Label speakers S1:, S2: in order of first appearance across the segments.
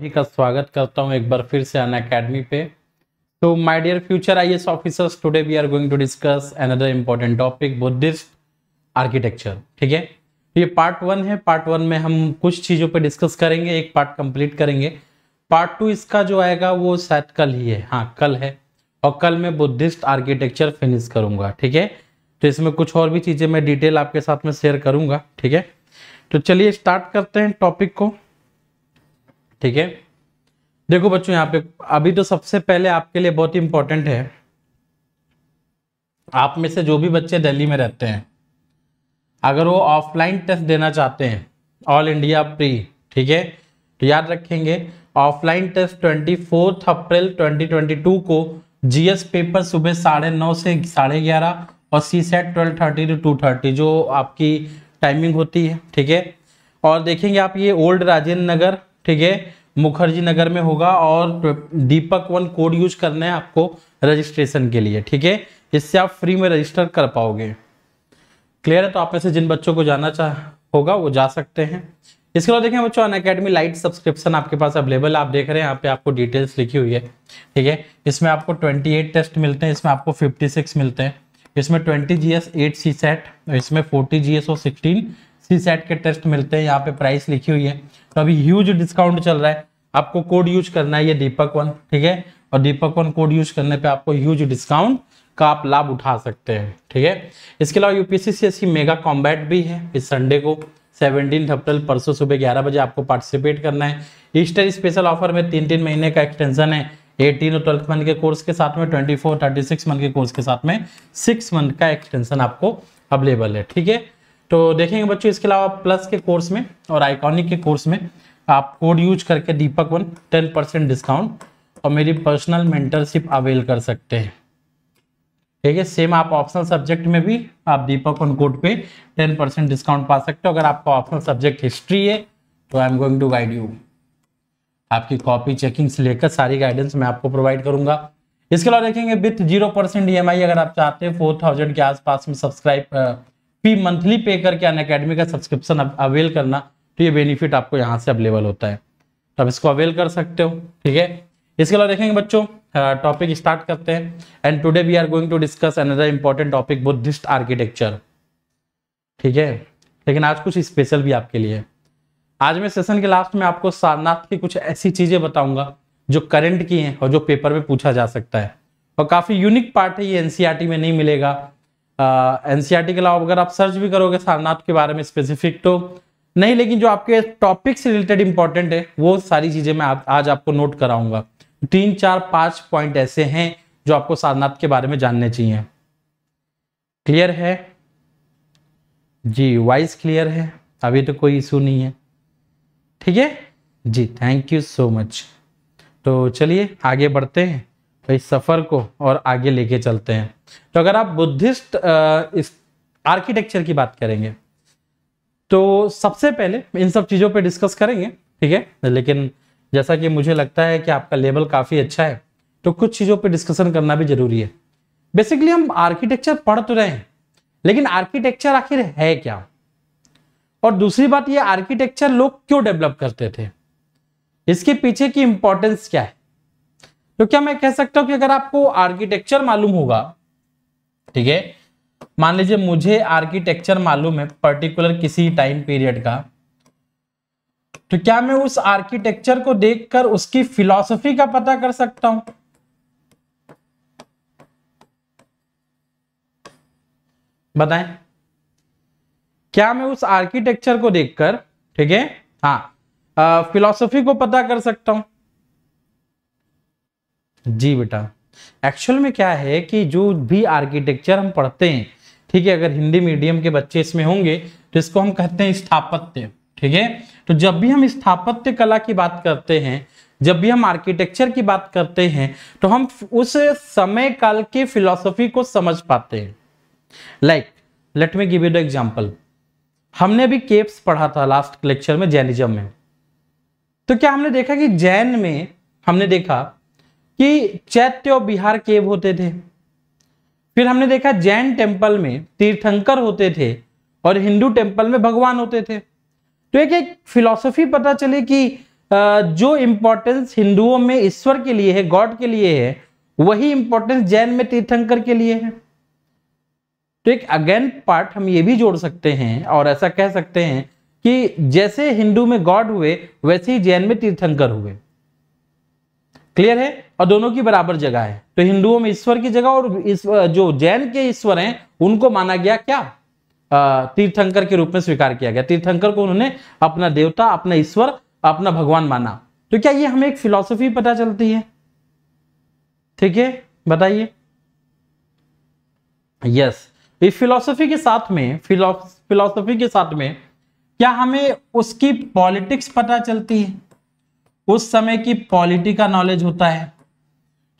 S1: सभी का स्वागत करता हूं एक बार फिर से अन अकेडमी पे तो my dear future I S officers today we are going to discuss another important topic Buddhist architecture ठीक है तो ये पार्ट वन है पार्ट वन में हम कुछ चीज़ों पे डिस्कस करेंगे एक पार्ट कंप्लीट करेंगे पार्ट टू इसका जो आएगा वो शायद कल ही है हाँ कल है और कल मैं बुद्धिस्ट आर्किटेक्चर फिनिश करूँगा ठीक है तो इसमें कुछ और भी चीज़ें मैं डिटेल आपके साथ में शेयर करूँगा ठीक है तो चलिए स्टार्ट करते हैं टॉपिक को ठीक है देखो बच्चों यहाँ पे अभी तो सबसे पहले आपके लिए बहुत इंपॉर्टेंट है आप में से जो भी बच्चे दिल्ली में रहते हैं अगर वो ऑफलाइन टेस्ट देना चाहते हैं ऑल इंडिया प्री ठीक है तो याद रखेंगे offline test twenty fourth April twenty twenty two को जीएस पेपर सुबह साढ़े नौ से साढ़े ग्यारह और C set twelve thirty to two thirty जो आपकी टाइमिंग होती है ठीक है और देखेंगे आप ये ओल्ड राजेंद्र नगर ठीक है मुखर्जी नगर में होगा और दीपक वन कोड यूज करना है आपको रजिस्ट्रेशन के लिए ठीक है इससे आप फ्री में रजिस्टर कर पाओगे क्लियर है तो आप में से जिन बच्चों को जाना चाह होगा वो जा सकते हैं इसके अलावा देखें बच्चों अन अकेडमी लाइट सब्सक्रिप्शन आपके पास अवेलेबल आप देख रहे हैं यहाँ पे आपको डिटेल्स लिखी हुई है ठीक है इसमें आपको 28 टेस्ट मिलते हैं इसमें आपको 56 मिलते हैं इसमें 20 G S eight C set इसमें 40 जी एस और सिक्सटीन सी सेट के टेस्ट मिलते हैं यहाँ पे प्राइस लिखी हुई है तो अभी ह्यूज डिस्काउंट चल रहा है आपको कोड यूज करना है ये दीपक वन ठीक है और दीपक वन कोड यूज करने पे आपको ह्यूज डिस्काउंट का आप लाभ उठा सकते हैं ठीक है इसके अलावा यूपीसीसी सी मेगा कॉम्बैट भी है इस संडे को सेवनटीन अप्रैल परसों सुबह ग्यारह बजे आपको पार्टिसिपेट करना है ईस्टर स्पेशल ऑफर में तीन तीन महीने का एक्सटेंशन है एटीन और ट्वेल्थ मंथ के कोर्स के साथ में twenty four thirty six month के कोर्स के साथ में सिक्स मंथ का एक्सटेंशन आपको अवेलेबल है ठीक है तो देखेंगे बच्चों इसके अलावा प्लस के कोर्स में और आइकॉनिक के कोर्स में आप कोड यूज करके Deepak one ten percent discount और मेरी पर्सनल मेंटरशिप अवेल कर सकते हैं ठीक है सेम आप ऑप्शनल सब्जेक्ट में भी आप दीपक वन कोड पे टेन परसेंट डिस्काउंट पा सकते हो अगर आपका ऑप्शनल सब्जेक्ट हिस्ट्री है तो I am going to guide you आपकी कॉपी चेकिंग से लेकर सारी गाइडेंस मैं आपको प्रोवाइड करूंगा इसके अलावा देखेंगे विथ जीरो परसेंट ई अगर आप चाहते हैं फोर थाउजेंड के आसपास में सब्सक्राइब फी मंथली पे करके अन अकेडमी का सब्सक्रिप्शन अवेल करना तो ये बेनिफिट आपको यहाँ से अवेलेबल होता है तो आप इसको अवेल कर सकते हो ठीक है इसके अलावा देखेंगे बच्चों टॉपिक स्टार्ट करते हैं and today we are going to discuss another important topic Buddhist architecture ठीक है लेकिन आज कुछ स्पेशल भी आपके लिए आज मैं सेशन के लास्ट में आपको सारनाथ की कुछ ऐसी चीजें बताऊंगा जो करंट की हैं और जो पेपर में पूछा जा सकता है और काफी यूनिक पार्ट है ये एनसीईआरटी e में नहीं मिलेगा एन e के अलावा अगर आप सर्च भी करोगे सारनाथ के बारे में स्पेसिफिक तो नहीं लेकिन जो आपके टॉपिक से रिलेटेड इंपॉर्टेंट है वो सारी चीजें मैं आप, आज आपको नोट कराऊंगा तीन चार पांच पॉइंट ऐसे हैं जो आपको सारनाथ के बारे में जानने चाहिए क्लियर है जी वॉइस क्लियर है अभी तो कोई इशू नहीं है ठीक है जी थैंक यू सो मच तो चलिए आगे बढ़ते हैं इस सफ़र को और आगे लेके चलते हैं तो अगर आप बुद्धिस्ट आर्किटेक्चर की बात करेंगे तो सबसे पहले इन सब चीज़ों पे डिस्कस करेंगे ठीक है लेकिन जैसा कि मुझे लगता है कि आपका लेवल काफ़ी अच्छा है तो कुछ चीज़ों पे डिस्कशन करना भी ज़रूरी है बेसिकली हम आर्किटेक्चर पढ़ तो रहे हैं लेकिन आर्किटेक्चर आखिर है क्या और दूसरी बात ये आर्किटेक्चर लोग क्यों डेवलप करते थे इसके पीछे की इंपॉर्टेंस क्या है तो क्या मैं कह सकता हूं कि अगर आपको आर्किटेक्चर मालूम होगा ठीक है मान लीजिए मुझे आर्किटेक्चर मालूम है पर्टिकुलर किसी टाइम पीरियड का तो क्या मैं उस आर्किटेक्चर को देखकर उसकी फिलॉसफी का पता कर सकता हूं बताएं क्या मैं उस आर्किटेक्चर को देखकर ठीक है हाँ फिलॉसफी को पता कर सकता हूं जी बेटा एक्चुअल में क्या है कि जो भी आर्किटेक्चर हम पढ़ते हैं ठीक है अगर हिंदी मीडियम के बच्चे इसमें होंगे तो इसको हम कहते हैं स्थापत्य ठीक है तो जब भी हम स्थापत्य कला की बात करते हैं जब भी हम आर्किटेक्चर की बात करते हैं तो हम उस समय काल के फिलोसफी को समझ पाते हैं like let me give you the example हमने भी केप्स पढ़ा था लास्ट लेक्चर में जैनिज्म में तो क्या हमने देखा कि जैन में हमने देखा कि चैत्य और बिहार केव होते थे फिर हमने देखा जैन टेम्पल में तीर्थंकर होते थे और हिंदू टेम्पल में भगवान होते थे तो एक एक फिलॉसफी पता चले कि जो इम्पोर्टेंस हिंदुओं में ईश्वर के लिए है गॉड के लिए है वही इम्पोर्टेंस जैन में तीर्थंकर के लिए है तो एक अगेन पार्ट हम ये भी जोड़ सकते हैं और ऐसा कह सकते हैं कि जैसे हिंदू में गॉड हुए वैसे ही जैन में तीर्थंकर हुए क्लियर है और दोनों की बराबर जगह है तो हिंदुओं में ईश्वर की जगह और इस, जो जैन के ईश्वर हैं उनको माना गया क्या तीर्थंकर के रूप में स्वीकार किया गया तीर्थंकर को उन्होंने अपना देवता अपना ईश्वर अपना भगवान माना तो क्या ये हमें एक फिलोसफी पता चलती है ठीक है बताइए यस इस फिलोसफी के साथ में फिलोसफी के साथ में क्या हमें उसकी पॉलिटिक्स पता चलती है उस समय की पॉलिटी का नॉलेज होता है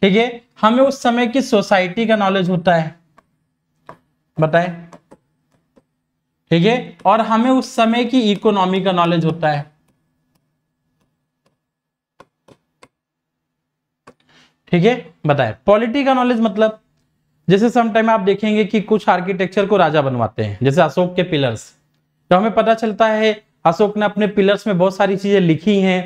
S1: ठीक है हमें उस समय की सोसाइटी का नॉलेज होता है बताए ठीक है और हमें उस समय की इकोनॉमी का नॉलेज होता है ठीक है बताए पॉलिटी का नॉलेज मतलब जैसे समटाइम आप देखेंगे कि कुछ आर्किटेक्चर को राजा बनवाते हैं जैसे अशोक के पिलर्स तो हमें पता चलता है अशोक ने अपने पिलर्स में बहुत सारी चीजें लिखी हैं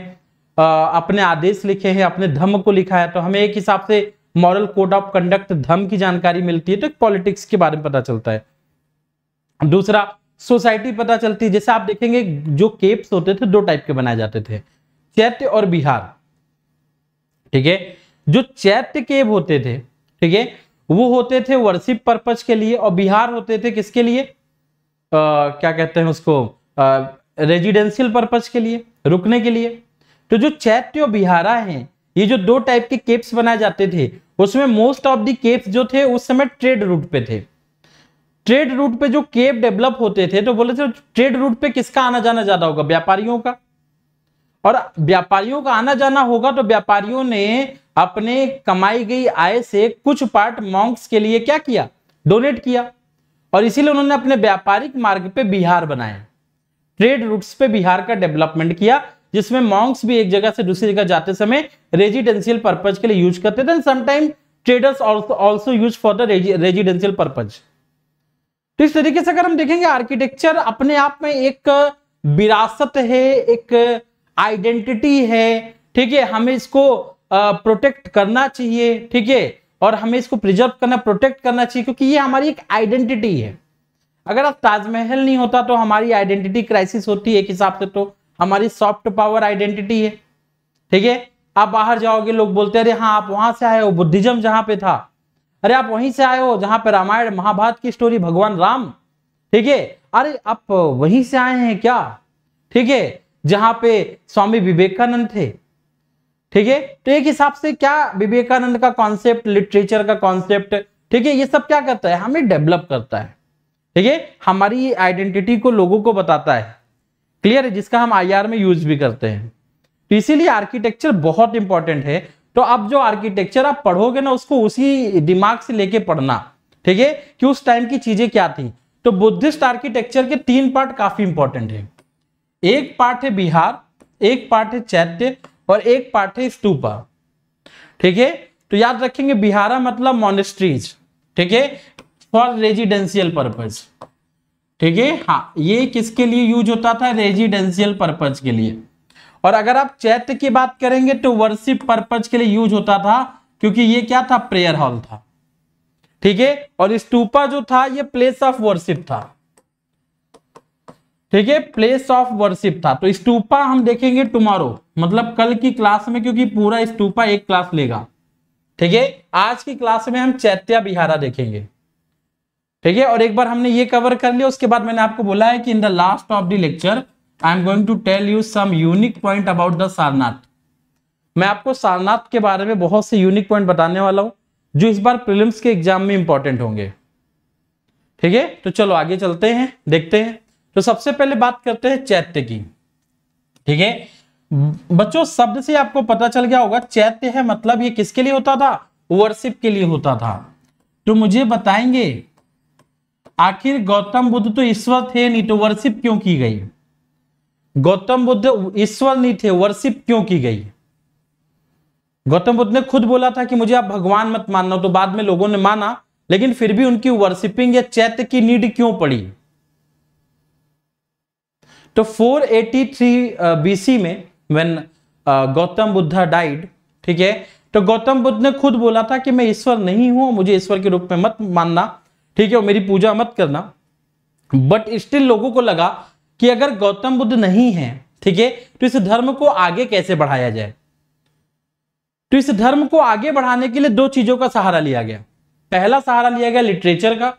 S1: अपने आदेश लिखे हैं अपने धर्म को लिखा है तो हमें एक हिसाब से मॉरल कोड ऑफ कंडक्ट धर्म की जानकारी मिलती है तो पॉलिटिक्स के बारे में पता चलता है दूसरा सोसाइटी पता चलती है जैसे आप देखेंगे जो केप्स होते थे दो टाइप के बनाए जाते थे चैत्य और बिहार ठीक है जो चैत्य केव होते थे ठीक है वो होते थे वर्शिप पर्पज के लिए और बिहार होते थे किसके लिए आ, क्या कहते हैं उसको रेजिडेंशियल पर्पज के लिए रुकने के लिए तो जो चैत्य बिहारा हैं ये जो दो टाइप के केप्स बनाए जाते थे उसमें मोस्ट ऑफ दी केप्स जो थे उस समय ट्रेड रूट पे थे ट्रेड रूट पे जो केप डेवलप होते थे तो बोले थे ट्रेड रूट पे किसका आना जाना ज्यादा होगा व्यापारियों का और व्यापारियों का आना जाना होगा तो व्यापारियों ने अपने कमाई गई आय से कुछ पार्ट मॉन्क्स के लिए क्या किया डोनेट किया और इसीलिए उन्होंने अपने व्यापारिक मार्ग पे बिहार बनाया ट्रेड रूट्स पे बिहार का डेवलपमेंट किया जिसमें मॉन्क्स भी एक जगह से दूसरी जगह जाते समय रेजिडेंशियल पर्पज के लिए यूज करते थे sometime traders also use for the residential purpose तो इस तरीके से अगर हम देखेंगे आर्किटेक्चर अपने आप में एक विरासत है एक आइडेंटिटी है ठीक है हमें इसको प्रोटेक्ट करना चाहिए ठीक है और हमें इसको प्रिजर्व करना प्रोटेक्ट करना चाहिए क्योंकि ये हमारी एक आइडेंटिटी है अगर अब ताजमहल नहीं होता तो हमारी आइडेंटिटी क्राइसिस होती है एक हिसाब से तो हमारी सॉफ्ट पावर आइडेंटिटी है ठीक है आप बाहर जाओगे लोग बोलते हैं अरे हाँ आप वहां से आए हो बुद्धिज्म जहां पे था अरे आप वहीं से आए हो जहां पे रामायण महाभारत की स्टोरी भगवान राम ठीक है अरे आप वहीं से आए हैं क्या ठीक है जहां पे स्वामी विवेकानंद थे ठीक है तो एक हिसाब से क्या विवेकानंद का कॉन्सेप्ट लिटरेचर का कॉन्सेप्ट ठीक है ये सब क्या करता है हमें डेवलप करता है ठीक है हमारी आइडेंटिटी को लोगों को बताता है क्लियर है जिसका हम आईआर में यूज भी करते हैं तो इसीलिए आर्किटेक्चर बहुत इंपॉर्टेंट है तो अब जो आर्किटेक्चर आप पढ़ोगे ना उसको उसी दिमाग से लेके पढ़ना ठीक है कि उस टाइम की चीजें क्या थी तो बुद्धिस्ट आर्किटेक्चर के तीन पार्ट काफी इंपॉर्टेंट है एक पार्ट है बिहार एक पार्ट है चैत्य और एक पार्ट है स्तूपा ठीक है तो याद रखेंगे बिहारा मतलब मोनिस्ट्रीज ठीक है फॉर रेजिडेंशियल पर्पज ठीक है हाँ ये किसके लिए यूज होता था रेजिडेंशियल पर्पज के लिए और अगर आप चैत्य की बात करेंगे तो वर्शिप पर्पज के लिए यूज होता था क्योंकि ये क्या था प्रेयर हॉल था ठीक है और स्टूपा जो था ये प्लेस ऑफ वर्शिप था ठीक है प्लेस ऑफ वर्शिप था तो स्टूपा हम देखेंगे टुमारो मतलब कल की क्लास में क्योंकि पूरा स्टूपा एक क्लास लेगा ठीक है आज की क्लास में हम चैत्या बिहारा देखेंगे ठीक है और एक बार हमने ये कवर कर लिया उसके बाद मैंने आपको बोला है कि in the last of the lecture I am going to tell you some unique point about the Sarnath मैं आपको सारनाथ के बारे में बहुत से यूनिक पॉइंट बताने वाला हूँ जो इस बार प्रिलिम्स के एग्जाम में इंपॉर्टेंट होंगे ठीक है तो चलो आगे चलते हैं देखते हैं तो सबसे पहले बात करते हैं चैत्य की ठीक है बच्चों शब्द से आपको पता चल गया होगा चैत्य है मतलब ये किसके लिए होता था वर्शिप के लिए होता था तो मुझे बताएंगे आखिर गौतम बुद्ध तो ईश्वर थे नहीं तो वर्शिप क्यों की गई गौतम बुद्ध ईश्वर नहीं थे वर्शिप क्यों की गई गौतम बुद्ध ने खुद बोला था कि मुझे आप भगवान मत मानना तो बाद में लोगों ने माना लेकिन फिर भी उनकी वर्शिपिंग या चैत्य की नीड क्यों पड़ी तो 483 बीसी में वेन गौतम बुद्ध डाइड ठीक है तो गौतम बुद्ध ने खुद बोला था कि मैं ईश्वर नहीं हूं मुझे ईश्वर के रूप में मत मानना ठीक है मेरी पूजा मत करना बट स्टिल लोगों को लगा कि अगर गौतम बुद्ध नहीं है ठीक है तो इस धर्म को आगे कैसे बढ़ाया जाए तो इस धर्म को आगे बढ़ाने के लिए दो चीजों का सहारा लिया गया पहला सहारा लिया गया लिटरेचर का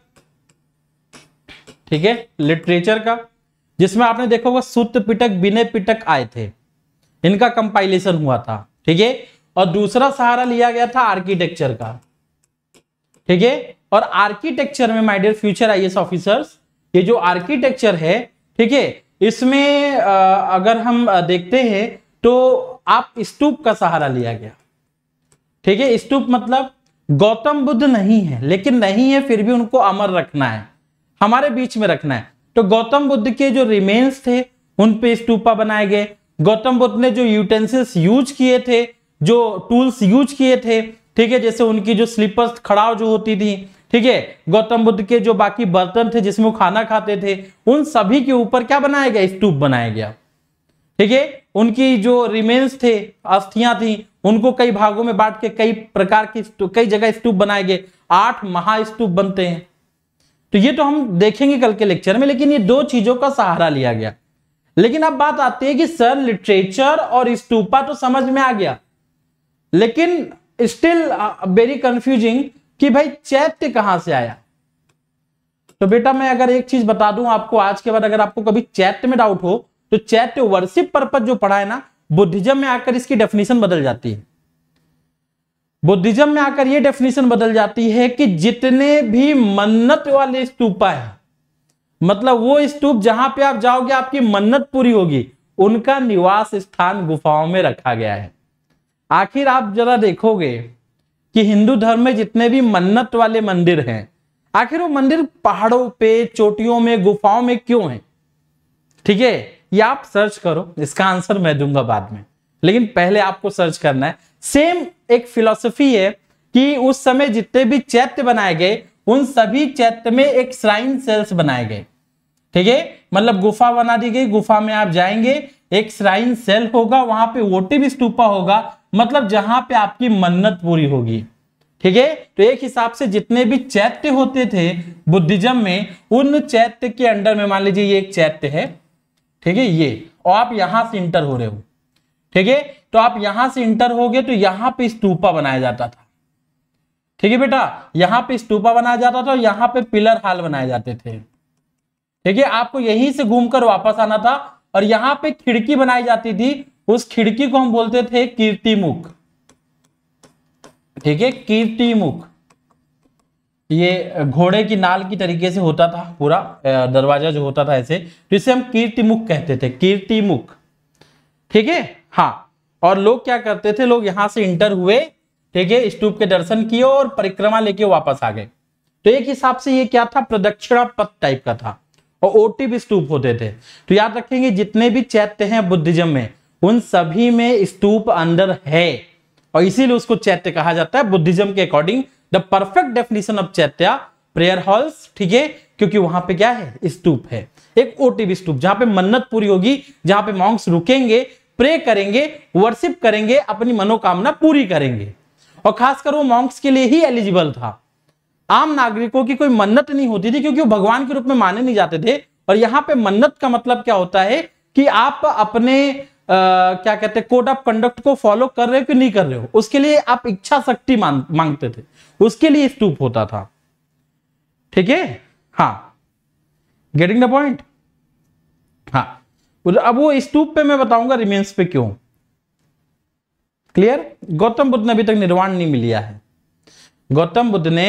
S1: ठीक है लिटरेचर का जिसमें आपने देखा होगा सूत्र पिटक विनय पिटक आए थे इनका कंपाइलेशन हुआ था ठीक है और दूसरा सहारा लिया गया था आर्किटेक्चर का ठीक है और आर्किटेक्चर में my dear future IAS officers ये जो आर्किटेक्चर है ठीक है इसमें अगर हम देखते हैं तो आप स्तूप का सहारा लिया गया ठीक है स्तूप मतलब गौतम बुद्ध नहीं है लेकिन नहीं है फिर भी उनको अमर रखना है हमारे बीच में रखना है तो गौतम बुद्ध के जो रिमेन्स थे उन पे स्तूपा बनाए गए गौतम बुद्ध ने जो यूटेंसिल्स यूज किए थे जो टूल्स यूज किए थे ठीक है जैसे उनकी जो स्लीपर्स खड़ाव जो होती थी ठीक है गौतम बुद्ध के जो बाकी बर्तन थे जिसमें वो खाना खाते थे उन सभी के ऊपर क्या बनाया गया स्तूप बनाया गया ठीक है उनकी जो रिमेन्स थे अस्थियां थी उनको कई भागों में बांट के कई प्रकार की कई जगह स्तूप बनाए गए आठ महास्तूप बनते हैं तो ये तो हम देखेंगे कल के लेक्चर में लेकिन ये दो चीजों का सहारा लिया गया लेकिन अब बात आती है कि सर लिटरेचर और स्तूपा तो समझ में आ गया लेकिन स्टिल वेरी कंफ्यूजिंग कि भाई चैत्य कहां से आया तो बेटा मैं अगर एक चीज बता दूं आपको आज के बाद अगर आपको कभी चैत्य में डाउट हो तो चैत्य वर्षिप पर्पज जो पढ़ा है ना बुद्धिज्म में आकर इसकी डेफिनेशन बदल जाती है बुद्धिज्म में आकर यह डेफिनेशन बदल जाती है कि जितने भी मन्नत वाले स्तूपा है मतलब वो स्तूप जहां पे आप जाओगे आपकी मन्नत पूरी होगी उनका निवास स्थान गुफाओं में रखा गया है आखिर आप जरा देखोगे कि हिंदू धर्म में जितने भी मन्नत वाले मंदिर हैं आखिर वो मंदिर पहाड़ों पे चोटियों में गुफाओं में क्यों है ठीक है ये आप सर्च करो इसका आंसर मैं दूंगा बाद में लेकिन पहले आपको सर्च करना है सेम एक फिलोसफी है कि उस समय जितने भी चैत्य बनाए गए उन सभी चैत्य में एक श्राइन सेल्स बनाए गए ठीक है मतलब गुफा बना दी गई गुफा में आप जाएंगे एक श्राइन सेल होगा वहां पे वोटिव स्टूपा होगा मतलब जहां पे आपकी मन्नत पूरी होगी ठीक है तो एक हिसाब से जितने भी चैत्य होते थे बुद्धिज्म में उन चैत्य के अंडर में मान लीजिए ये एक चैत्य है ठीक है ये और आप यहां से इंटर हो रहे हो ठीक है तो आप यहां से इंटर हो गए तो यहां पे स्तूपा बनाया जाता था ठीक है बेटा यहां पे स्तूपा बनाया जाता था और यहां पे पिलर हाल बनाए जाते थे ठीक है आपको यहीं से घूमकर वापस आना था और यहां पे खिड़की बनाई जाती थी उस खिड़की को हम बोलते थे कीर्तिमुख ठीक है कीर्तिमुख ये घोड़े की नाल की तरीके से होता था पूरा दरवाजा जो होता था ऐसे तो इसे हम कीर्तिमुख कहते थे कीर्तिमुख ठीक है हाँ और लोग क्या करते थे लोग यहां से इंटर हुए ठीक है स्तूप के दर्शन किए और परिक्रमा लेके वापस आ गए तो एक हिसाब से ये क्या था प्रदक्षिणा पथ टाइप का था और ओटी भी स्तूप होते थे तो याद रखेंगे जितने भी चैत्य हैं बुद्धिज्म में उन सभी में स्तूप अंदर है और इसीलिए उसको चैत्य कहा जाता है बुद्धिज्म के according the perfect definition of chaitya prayer halls ठीक है क्योंकि वहां पे क्या है स्तूप है एक ओटीवी स्तूप जहां पे मन्नत पूरी होगी जहां पे मॉन्क्स रुकेंगे प्रे करेंगे वर्शिप करेंगे अपनी मनोकामना पूरी करेंगे और खासकर वो मॉन्क्स के लिए ही एलिजिबल था आम नागरिकों की कोई मन्नत नहीं होती थी क्योंकि वो भगवान के रूप में माने नहीं जाते थे और यहाँ पे मन्नत का मतलब क्या होता है कि आप अपने क्या कहते हैं कोड ऑफ कंडक्ट को फॉलो कर रहे हो कि नहीं कर रहे हो उसके लिए आप इच्छा शक्ति मांगते थे उसके लिए स्तूप होता था ठीक है हाँ गेटिंग द पॉइंट हाँ अब वो स्तूप पे मैं बताऊंगा रिमेन्स पे क्यों क्लियर गौतम बुद्ध ने अभी तक निर्वाण नहीं मिलिया है गौतम बुद्ध ने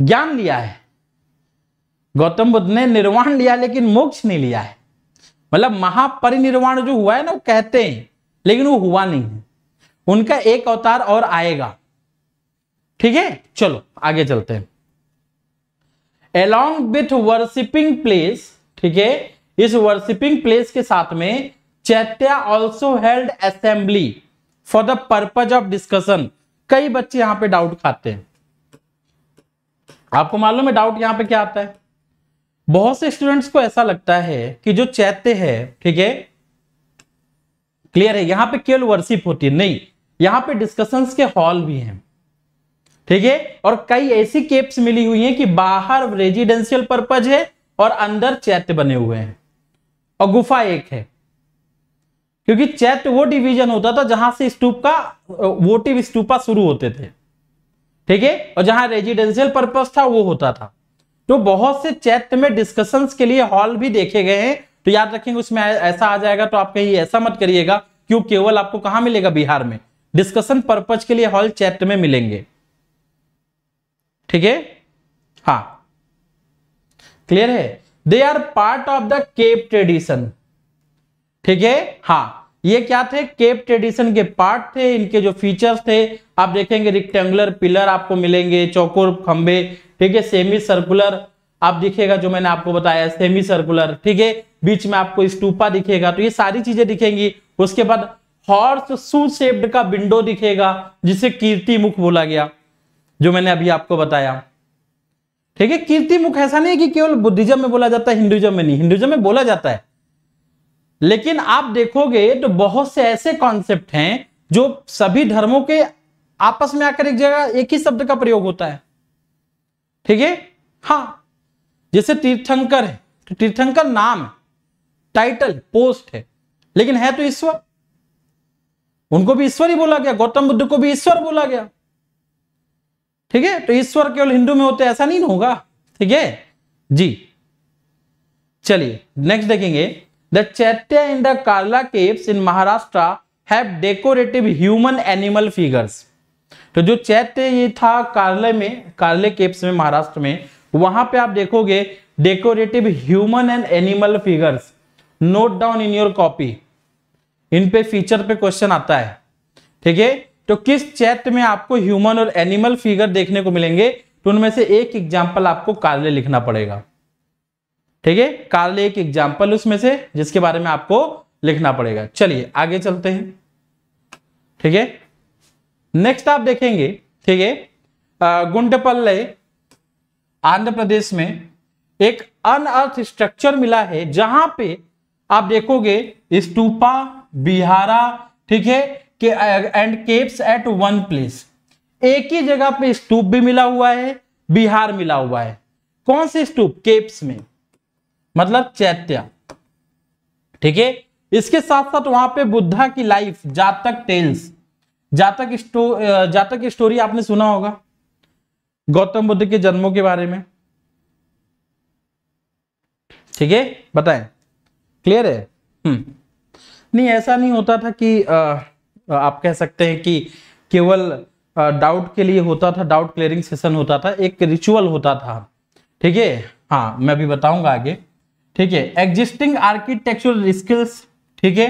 S1: ज्ञान लिया है गौतम बुद्ध ने निर्वाण लिया लेकिन मोक्ष नहीं लिया है मतलब महापरिनिर्वाण जो हुआ है ना वो कहते हैं लेकिन वो हुआ नहीं है उनका एक अवतार और आएगा ठीक है चलो आगे चलते हैं एलोंग विथ वर्शिपिंग प्लेस ठीक है इस वर्शिपिंग प्लेस के साथ में chaitya also held assembly for the purpose of discussion कई बच्चे यहां पे डाउट खाते हैं आपको मालूम है डाउट यहां पे क्या आता है बहुत से स्टूडेंट्स को ऐसा लगता है कि जो चैत्य है ठीक है क्लियर है यहां पे केवल वर्शिप होती है नहीं यहां पे डिस्कशंस के हॉल भी हैं ठीक है और कई ऐसी केप्स मिली हुई हैं कि बाहर रेजिडेंशियल पर्पज है और अंदर चैत्य बने हुए हैं और गुफा एक है क्योंकि चैत्य वो डिवीजन होता था जहां से स्टूप का वोटिव स्टूपा शुरू होते थे ठीक है और जहां रेजिडेंशियल पर्पज था वो होता था तो बहुत से चैट में डिस्कशन के लिए हॉल भी देखे गए हैं तो याद रखेंगे उसमें ऐसा आ जाएगा तो आप कहीं ऐसा मत करिएगा क्यों केवल आपको कहा मिलेगा बिहार में डिस्कशन पर्पज के लिए हॉल चैट में मिलेंगे ठीक है हा क्लियर है they are part of the cave tradition ठीक है हाँ ये क्या थे केप ट्रेडिशन के पार्ट थे इनके जो फीचर्स थे आप देखेंगे रिक्टेंगुलर पिलर आपको मिलेंगे चौकोर खंबे ठीक है सेमी सर्कुलर आप दिखेगा जो मैंने आपको बताया सेमी सर्कुलर ठीक है बीच में आपको स्टूपा दिखेगा तो ये सारी चीजें दिखेंगी उसके बाद हॉर्स सू शेप्ड का विंडो दिखेगा जिसे कीर्ति मुख बोला गया जो मैंने अभी आपको बताया ठीक है कीर्ति मुख ऐसा नहीं कि केवल बुद्धिज्म में बोला जाता है हिंदुज्म में नहीं हिंदुज्म में बोला जाता है लेकिन आप देखोगे तो बहुत से ऐसे कॉन्सेप्ट हैं जो सभी धर्मों के आपस में आकर एक जगह एक ही शब्द का प्रयोग होता है ठीक है हाँ जैसे तीर्थंकर है तो तीर्थंकर नाम है टाइटल पोस्ट है लेकिन है तो ईश्वर उनको भी ईश्वर ही बोला गया गौतम बुद्ध को भी ईश्वर बोला गया ठीक है तो ईश्वर केवल हिंदू में होते ऐसा नहीं होगा ठीक है जी चलिए नेक्स्ट देखेंगे the chaitya in the Karla caves in Maharashtra have decorative human animal figures तो जो चैत्य ये था कार्लय में कार्ले केप्स में महाराष्ट्र में वहां पे आप देखोगे decorative human and animal figures note down in your copy इन पे फीचर पे क्वेश्चन आता है ठीक है तो किस चैत्य में आपको ह्यूमन और एनिमल फिगर देखने को मिलेंगे तो उनमें से एक एग्जाम्पल आपको कार्ले लिखना पड़ेगा ठीक है कार्ले एक एग्जाम्पल उसमें से जिसके बारे में आपको लिखना पड़ेगा चलिए आगे चलते हैं ठीक है नेक्स्ट आप देखेंगे ठीक है गुंडपल्ले आंध्र प्रदेश में एक अनअर्थ स्ट्रक्चर मिला है जहां पे आप देखोगे स्तूपा बिहारा ठीक है के and caves at one place एक ही जगह पे स्तूप भी मिला हुआ है बिहार मिला हुआ है कौन से स्तूप केप्स में मतलब चैत्या ठीक है इसके साथ साथ वहां पे बुद्धा की लाइफ जातक टेल्स जातक स्टो जातक स्टोरी आपने सुना होगा गौतम बुद्ध के जन्मों के बारे में ठीक है बताएं क्लियर है हम्म। नहीं ऐसा नहीं होता था कि आ, आप कह सकते हैं कि केवल डाउट के लिए होता था डाउट क्लियरिंग सेशन होता था एक रिचुअल होता था ठीक है हाँ मैं भी बताऊंगा आगे ठीक है एग्जिस्टिंग आर्किटेक्चुरल स्किल्स ठीक है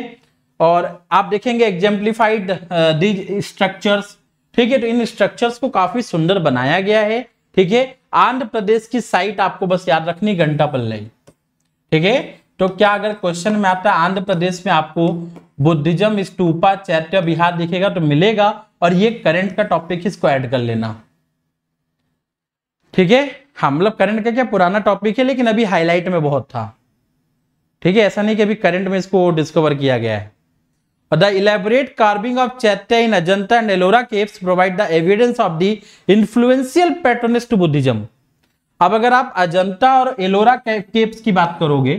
S1: और आप देखेंगे एग्जाम्पलीफाइड दीज स्ट्रक्चर्स ठीक है तो इन स्ट्रक्चर्स को काफी सुंदर बनाया गया है ठीक है आंध्र प्रदेश की साइट आपको बस याद रखनी घंटा पल्ले ठीक है तो क्या अगर क्वेश्चन में आता है आंध्र प्रदेश में आपको बुद्धिज्म स्टूपा चैत्य विहार दिखेगा तो मिलेगा और ये करंट का टॉपिक इसको ऐड कर लेना ठीक है हाँ मतलब करंट का क्या पुराना टॉपिक है लेकिन अभी हाईलाइट में बहुत था ठीक है ऐसा नहीं कि अभी करंट में इसको डिस्कवर किया गया है the elaborate carving of chaitya in Ajanta and Ellora caves provide the evidence of the influential patronage to अब अगर आप अजंता और एलोरा केव्स की बात करोगे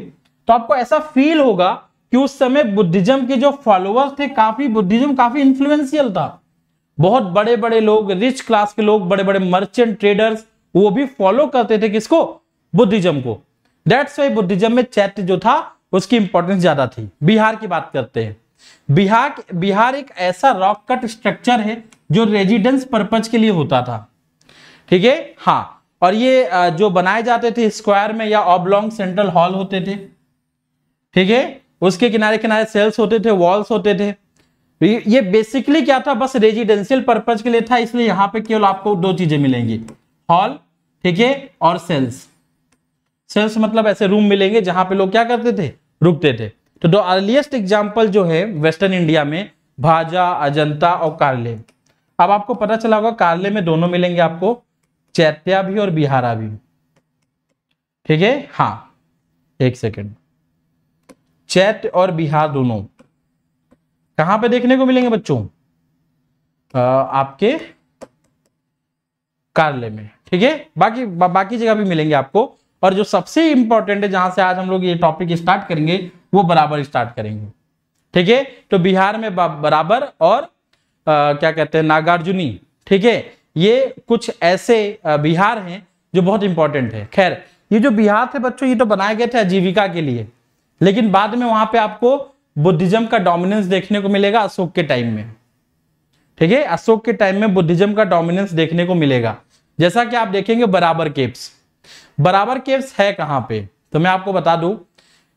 S1: तो आपको ऐसा फील होगा कि उस समय बुद्धिज्म के जो फॉलोअर्स थे काफी बुद्धिज्म काफी इन्फ्लुएंशियल था बहुत बड़े बड़े लोग रिच क्लास के लोग बड़े बड़े मर्चेंट ट्रेडर्स वो भी फॉलो करते थे किसको बुद्धिज्म को दैट्स वाई बुद्धिज्म में चैत्य जो था उसकी इंपॉर्टेंस ज्यादा थी बिहार की बात करते हैं बिहार बिहार एक ऐसा रॉक कट स्ट्रक्चर है जो रेजिडेंस पर्पज के लिए होता था ठीक है हाँ और ये जो बनाए जाते थे स्क्वायर में या ऑबलॉन्ग सेंट्रल हॉल होते थे ठीक है उसके किनारे किनारे सेल्स होते थे वॉल्स होते थे ये बेसिकली क्या था बस रेजिडेंशियल पर्पज के लिए था इसलिए यहां पे केवल आपको दो चीजें मिलेंगी हॉल ठीक है और सेल्स सेल्स मतलब ऐसे रूम मिलेंगे जहां पे लोग क्या करते थे रुकते थे तो दो अर्लिएस्ट एग्जाम्पल जो है वेस्टर्न इंडिया में भाजा अजंता और कार्ले अब आपको पता चला होगा कार्ले में दोनों मिलेंगे आपको चैत्या भी और बिहारा भी ठीक है हाँ एक सेकेंड चैत और बिहार दोनों कहां पे देखने को मिलेंगे बच्चों आ, आपके कार्ले में ठीक है बाकी बा, बाकी जगह भी मिलेंगे आपको और जो सबसे इंपॉर्टेंट है जहां से आज हम लोग ये टॉपिक स्टार्ट करेंगे वो बराबर स्टार्ट करेंगे ठीक है तो बिहार में बराबर और आ, क्या कहते हैं नागार्जुनी ठीक है ये कुछ ऐसे बिहार हैं जो बहुत इंपॉर्टेंट है खैर ये जो बिहार थे बच्चों ये तो बनाए गए थे आजीविका के लिए लेकिन बाद में वहां पे आपको बुद्धिज्म का डोमिनेंस देखने को मिलेगा अशोक के टाइम में ठीक है अशोक के टाइम में बुद्धिज्म का डोमिनेंस देखने को मिलेगा जैसा कि आप देखेंगे बराबर केप्स बराबर केप्स है कहां पे तो मैं आपको बता दू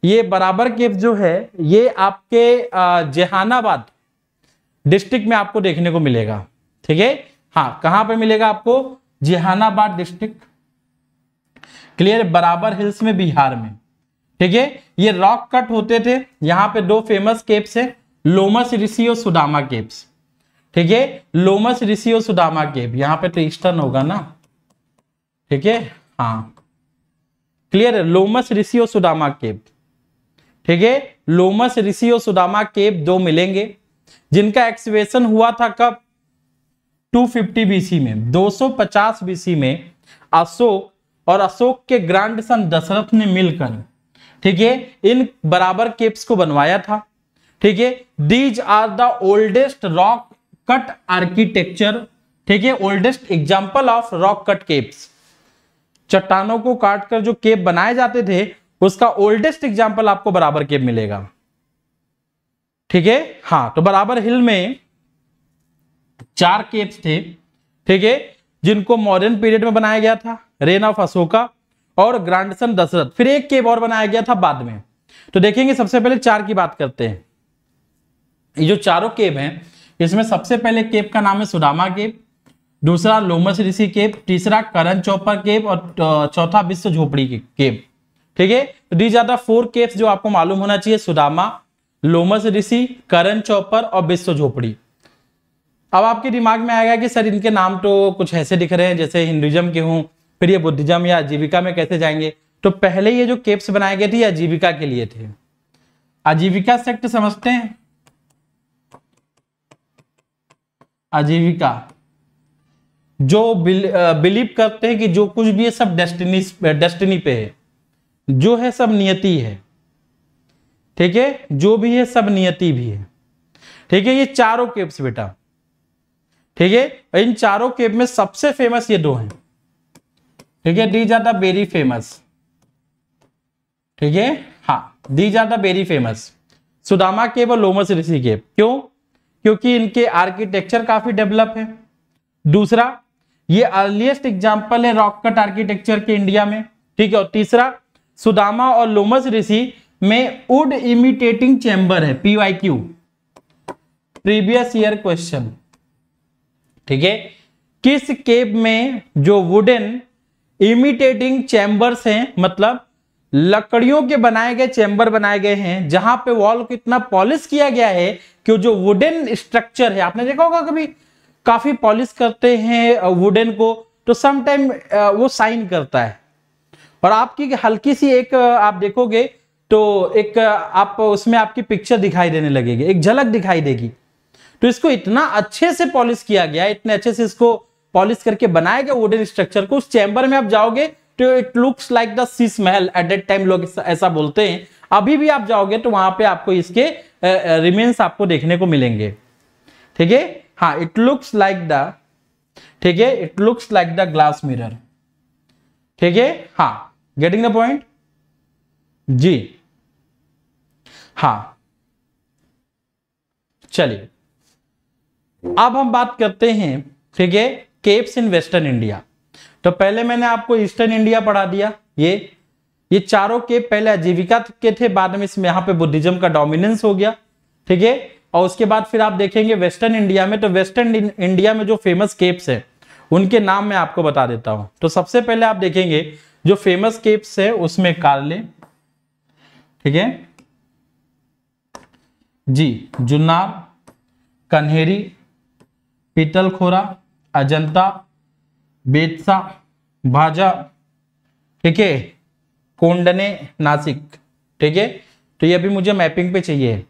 S1: ये बराबर केव जो है ये आपके जहानाबाद डिस्ट्रिक्ट में आपको देखने को मिलेगा ठीक है हाँ कहां पे मिलेगा आपको Jehanabad district clear Barabar hills में बिहार में ठीक है ये रॉक कट होते थे यहां पे दो फेमस केप्स है लोमस ऋषि और सुदामा केप्स ठीक है लोमस ऋषि और सुदामा केप यहां पे तो ईस्टर्न होगा ना ठीक है हाँ क्लियर है लोमस ऋषि और सुदामा केप ठीक है लोमस ऋषि और सुदामा केप दो मिलेंगे जिनका एक्सवेशन हुआ था कब 250 बीसी में 250 बीसी में अशोक और अशोक के ग्रांड सन दशरथ ने मिलकर ठीक है इन बराबर केप्स को बनवाया था ठीक है these are the oldest rock cut architecture ठीक है oldest example of rock cut caves चट्टानों को काटकर जो केप बनाए जाते थे उसका ओल्डेस्ट एग्जाम्पल आपको बराबर के मिलेगा ठीक है हाँ तो बराबर हिल में चार केप्स थे ठीक है जिनको मॉडर्न पीरियड में बनाया गया था रेन ऑफ अशोका और ग्रांडसन दशरथ फिर एक केव और बनाया गया था बाद में तो देखेंगे सबसे पहले चार की बात करते हैं ये जो चारों केव हैं इसमें सबसे पहले केप का नाम है सुदामा केप दूसरा लोमस ऋषि केप तीसरा करण चौपर केप और चौथा विश्व झोपड़ी केव ठीक है these are the four caves जो आपको मालूम होना चाहिए सुदामा लोमस ऋषि करण चौपर और विश्व झोपड़ी अब आपके दिमाग में आएगा कि सर इनके नाम तो कुछ ऐसे दिख रहे हैं जैसे हिंदुज्म के हूँ फिर ये बुद्धिज्म या आजीविका में कैसे जाएंगे तो पहले ये जो केप्स बनाए गए थे आजीविका के लिए थे आजीविका सेक्ट समझते हैं आजीविका जो बिल, बिलीव करते हैं कि जो कुछ भी है सब डेस्टिनी डेस्टिनी पे है जो है सब नियति है ठीक है जो भी है सब नियति भी है ठीक है ये चारों केप्स बेटा ठीक है इन चारों केप में सबसे फेमस ये दो हैं ठीक है these are the very famous ठीक है हाँ these are the very famous Sudama cave और लोमस ऋषि केप क्यों क्योंकि इनके आर्किटेक्चर काफी डेवलप है दूसरा ये अर्लिएस्ट एग्जाम्पल है रॉक कट आर्किटेक्चर के इंडिया में ठीक है और तीसरा सुदामा और लोमस ऋषि में उड इमिटेटिंग चैम्बर है PY Q previous year question ठीक है किस केब में जो वुडन इमिटेटिंग चैम्बर्स हैं मतलब लकड़ियों के बनाए गए चैम्बर बनाए गए हैं जहां पे वॉल को इतना पॉलिश किया गया है कि जो वुडन स्ट्रक्चर है आपने देखा होगा कभी काफी पॉलिश करते हैं वुडन uh, को तो समटाइम uh, वो साइन करता है और आपकी हल्की सी एक आप देखोगे तो एक आप उसमें आपकी पिक्चर दिखाई देने लगेगी एक झलक दिखाई देगी तो इसको इतना अच्छे से पॉलिश किया गया इतने अच्छे से इसको पॉलिश करके बनाया गया वुडन स्ट्रक्चर को उस चैम्बर में आप जाओगे तो it looks like the Sheesh Mahal at that time लोग ऐसा बोलते हैं अभी भी आप जाओगे तो वहां पे आपको इसके रिमेन्स आपको देखने को मिलेंगे ठीक है हाँ इट लुक्स लाइक द ठीक है it looks like the glass mirror ठीक है हाँ गेटिंग द पॉइंट जी हाँ चलिए अब हम बात करते हैं ठीक है केप्स इन वेस्टर्न इंडिया तो पहले मैंने आपको ईस्टर्न इंडिया पढ़ा दिया ये ये चारों के पहले आजीविका के थे बाद में इसमें यहां पे बुद्धिज्म का डोमिनेंस हो गया ठीक है और उसके बाद फिर आप देखेंगे वेस्टर्न इंडिया में तो वेस्टर्न इंडिया में जो फेमस केप्स है उनके नाम मैं आपको बता देता हूं तो सबसे पहले आप देखेंगे जो फेमस केप्स है उसमें कार्ले ठीक है जी जुन्नार कन्हेरी पीतलखोरा अजंता बेतसा भाजा ठीक है कोंडने नासिक ठीक है तो ये अभी मुझे मैपिंग पे चाहिए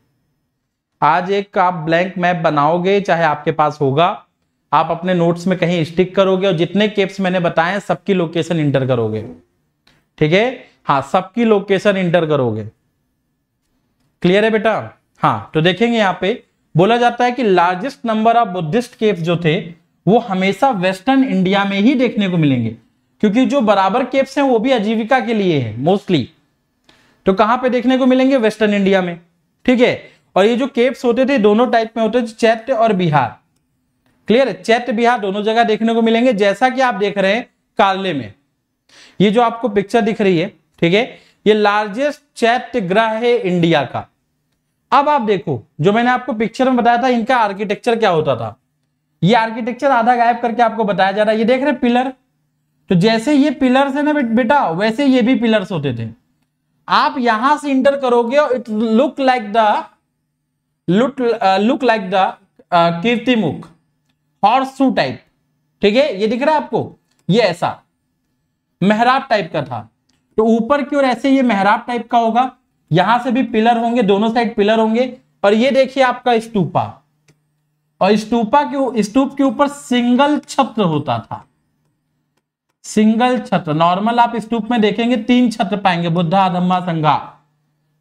S1: आज एक आप ब्लैंक मैप बनाओगे चाहे आपके पास होगा आप अपने नोट्स में कहीं स्टिक करोगे और जितने केप्स मैंने बताए सबकी लोकेशन इंटर करोगे ठीक है हाँ सबकी लोकेशन इंटर करोगे क्लियर है बेटा हाँ तो देखेंगे यहाँ पे बोला जाता है कि largest number of Buddhist caves जो थे वो हमेशा वेस्टर्न इंडिया में ही देखने को मिलेंगे क्योंकि जो बराबर केव्स हैं वो भी आजीविका के लिए है मोस्टली तो कहां पे देखने को मिलेंगे वेस्टर्न इंडिया में ठीक है और ये जो केव्स होते थे दोनों टाइप में होते थे चैत्य और बिहार क्लियर है चैत्य बिहार दोनों जगह देखने को मिलेंगे जैसा कि आप देख रहे हैं कार्ले में ये जो आपको पिक्चर दिख रही है ठीक है ये लार्जेस्ट चैत्य ग्रह है इंडिया का अब आप देखो जो मैंने आपको पिक्चर में बताया था इनका आर्किटेक्चर क्या होता था ये आर्किटेक्चर आधा गायब करके आपको बताया जा रहा है ये देख रहे पिलर तो जैसे ये पिलर्स है ना बेटा वैसे ये भी पिलर्स होते थे आप यहां से इंटर करोगे और it look like the look look like the kirtimukha horse type ठीक है ये दिख रहा है आपको ये ऐसा मेहराब टाइप का था तो ऊपर की ओर ऐसे ये मेहराब टाइप का होगा यहां से भी पिलर होंगे दोनों साइड पिलर होंगे और ये देखिए आपका स्टूपा और स्टूपा के स्टूप के ऊपर सिंगल छत्र होता था सिंगल छत्र नॉर्मल आप स्टूप में देखेंगे तीन छत्र पाएंगे बुद्धा धम्मा संघा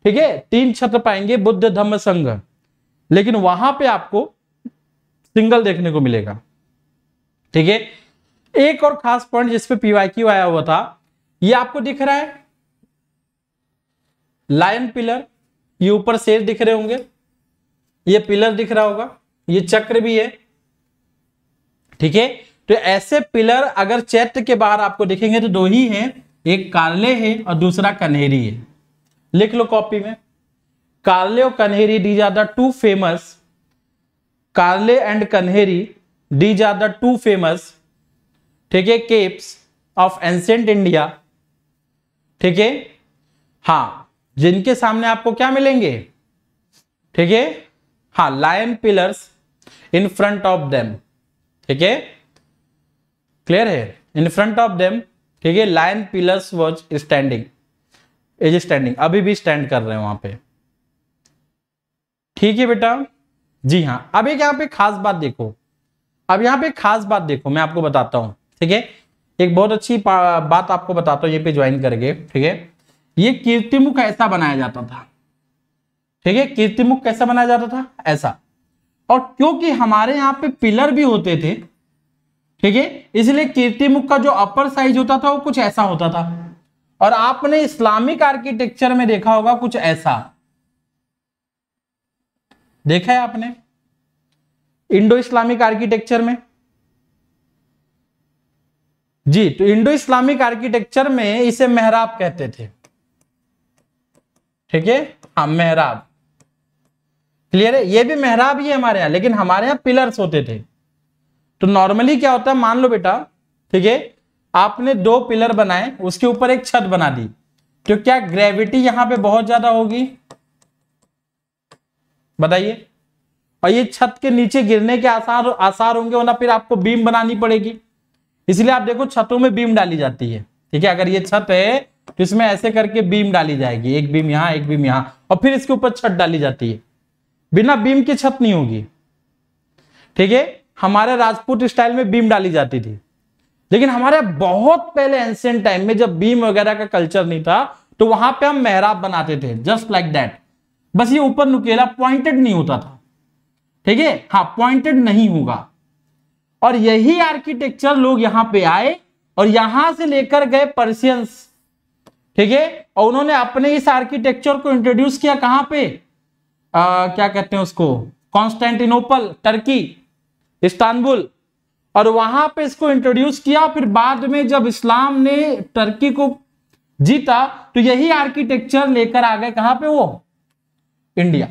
S1: ठीक है तीन छत्र पाएंगे बुद्ध धम्म संघ लेकिन वहां पे आपको सिंगल देखने को मिलेगा ठीक है एक और खास पॉइंट जिसपे पीवाईक्यू आया हुआ था ये आपको दिख रहा है लायन पिलर ये ऊपर शेर दिख रहे होंगे ये पिलर दिख रहा होगा ये चक्र भी है ठीक है तो ऐसे पिलर अगर चैत्र के बाहर आपको दिखेंगे तो दो ही हैं एक काले है और दूसरा कन्हेरी है लिख लो कॉपी में काले और Kanheri these are the two famous Karle and Kanheri these are the two famous ठीक है केप्स ऑफ एंसेंट इंडिया ठीक है हाँ जिनके सामने आपको क्या मिलेंगे ठीक है हाँ lion pillars in front of them ठीक है क्लियर है इन फ्रंट ऑफ देम ठीक है lion pillars was standing is standing अभी भी स्टैंड कर रहे हैं वहां पे ठीक है बेटा जी हाँ अब एक यहां पे खास बात देखो अब यहां पे खास बात देखो मैं आपको बताता हूं ठीक है एक बहुत अच्छी बात आपको बताता हूँ ये पे ज्वाइन करके ठीक है ये कीर्तिमुख ऐसा बनाया जाता था ठीक है कीर्तिमुख कैसा बनाया जाता था ऐसा और क्योंकि हमारे यहाँ पे पिलर भी होते थे ठीक है इसलिए कीर्तिमुख का जो अपर साइज होता था वो कुछ ऐसा होता था और आपने इस्लामिक आर्किटेक्चर में देखा होगा कुछ ऐसा देखा है आपने इंडो इस्लामिक आर्किटेक्चर में जी तो इंडो इस्लामिक आर्किटेक्चर में इसे मेहराब कहते थे ठीक है हाँ मेहराब क्लियर है ये भी मेहराब ही है हमारे यहाँ लेकिन हमारे यहाँ पिलर्स होते थे तो नॉर्मली क्या होता है मान लो बेटा ठीक है आपने दो पिलर बनाए उसके ऊपर एक छत बना दी तो क्या ग्रेविटी यहां पे बहुत ज्यादा होगी बताइए और ये छत के नीचे गिरने के आसार आसार होंगे वरना फिर आपको बीम बनानी पड़ेगी इसलिए आप देखो छतों में बीम डाली जाती है ठीक है अगर ये छत है तो इसमें ऐसे करके बीम डाली जाएगी एक बीम यहाँ एक बीम यहाँ और फिर इसके ऊपर छत डाली जाती है बिना बीम की छत नहीं होगी ठीक है हमारे राजपूत स्टाइल में बीम डाली जाती थी लेकिन हमारे बहुत पहले एंशियंट टाइम में जब बीम वगैरह का कल्चर नहीं था तो वहां पे हम मेहराब बनाते थे जस्ट लाइक दैट बस ये ऊपर नुकेला पॉइंटेड नहीं होता था ठीक है हाँ पॉइंटेड नहीं होगा और यही आर्किटेक्चर लोग यहां पे आए और यहां से लेकर गए पर्सियंस ठीक है और उन्होंने अपने इस आर्किटेक्चर को इंट्रोड्यूस किया कहां पे आ, क्या कहते हैं उसको कॉन्स्टेंटिनोपल टर्की इस्तानबुल और वहां पे इसको इंट्रोड्यूस किया फिर बाद में जब इस्लाम ने टर्की को जीता तो यही आर्किटेक्चर लेकर आ गए कहां पे वो इंडिया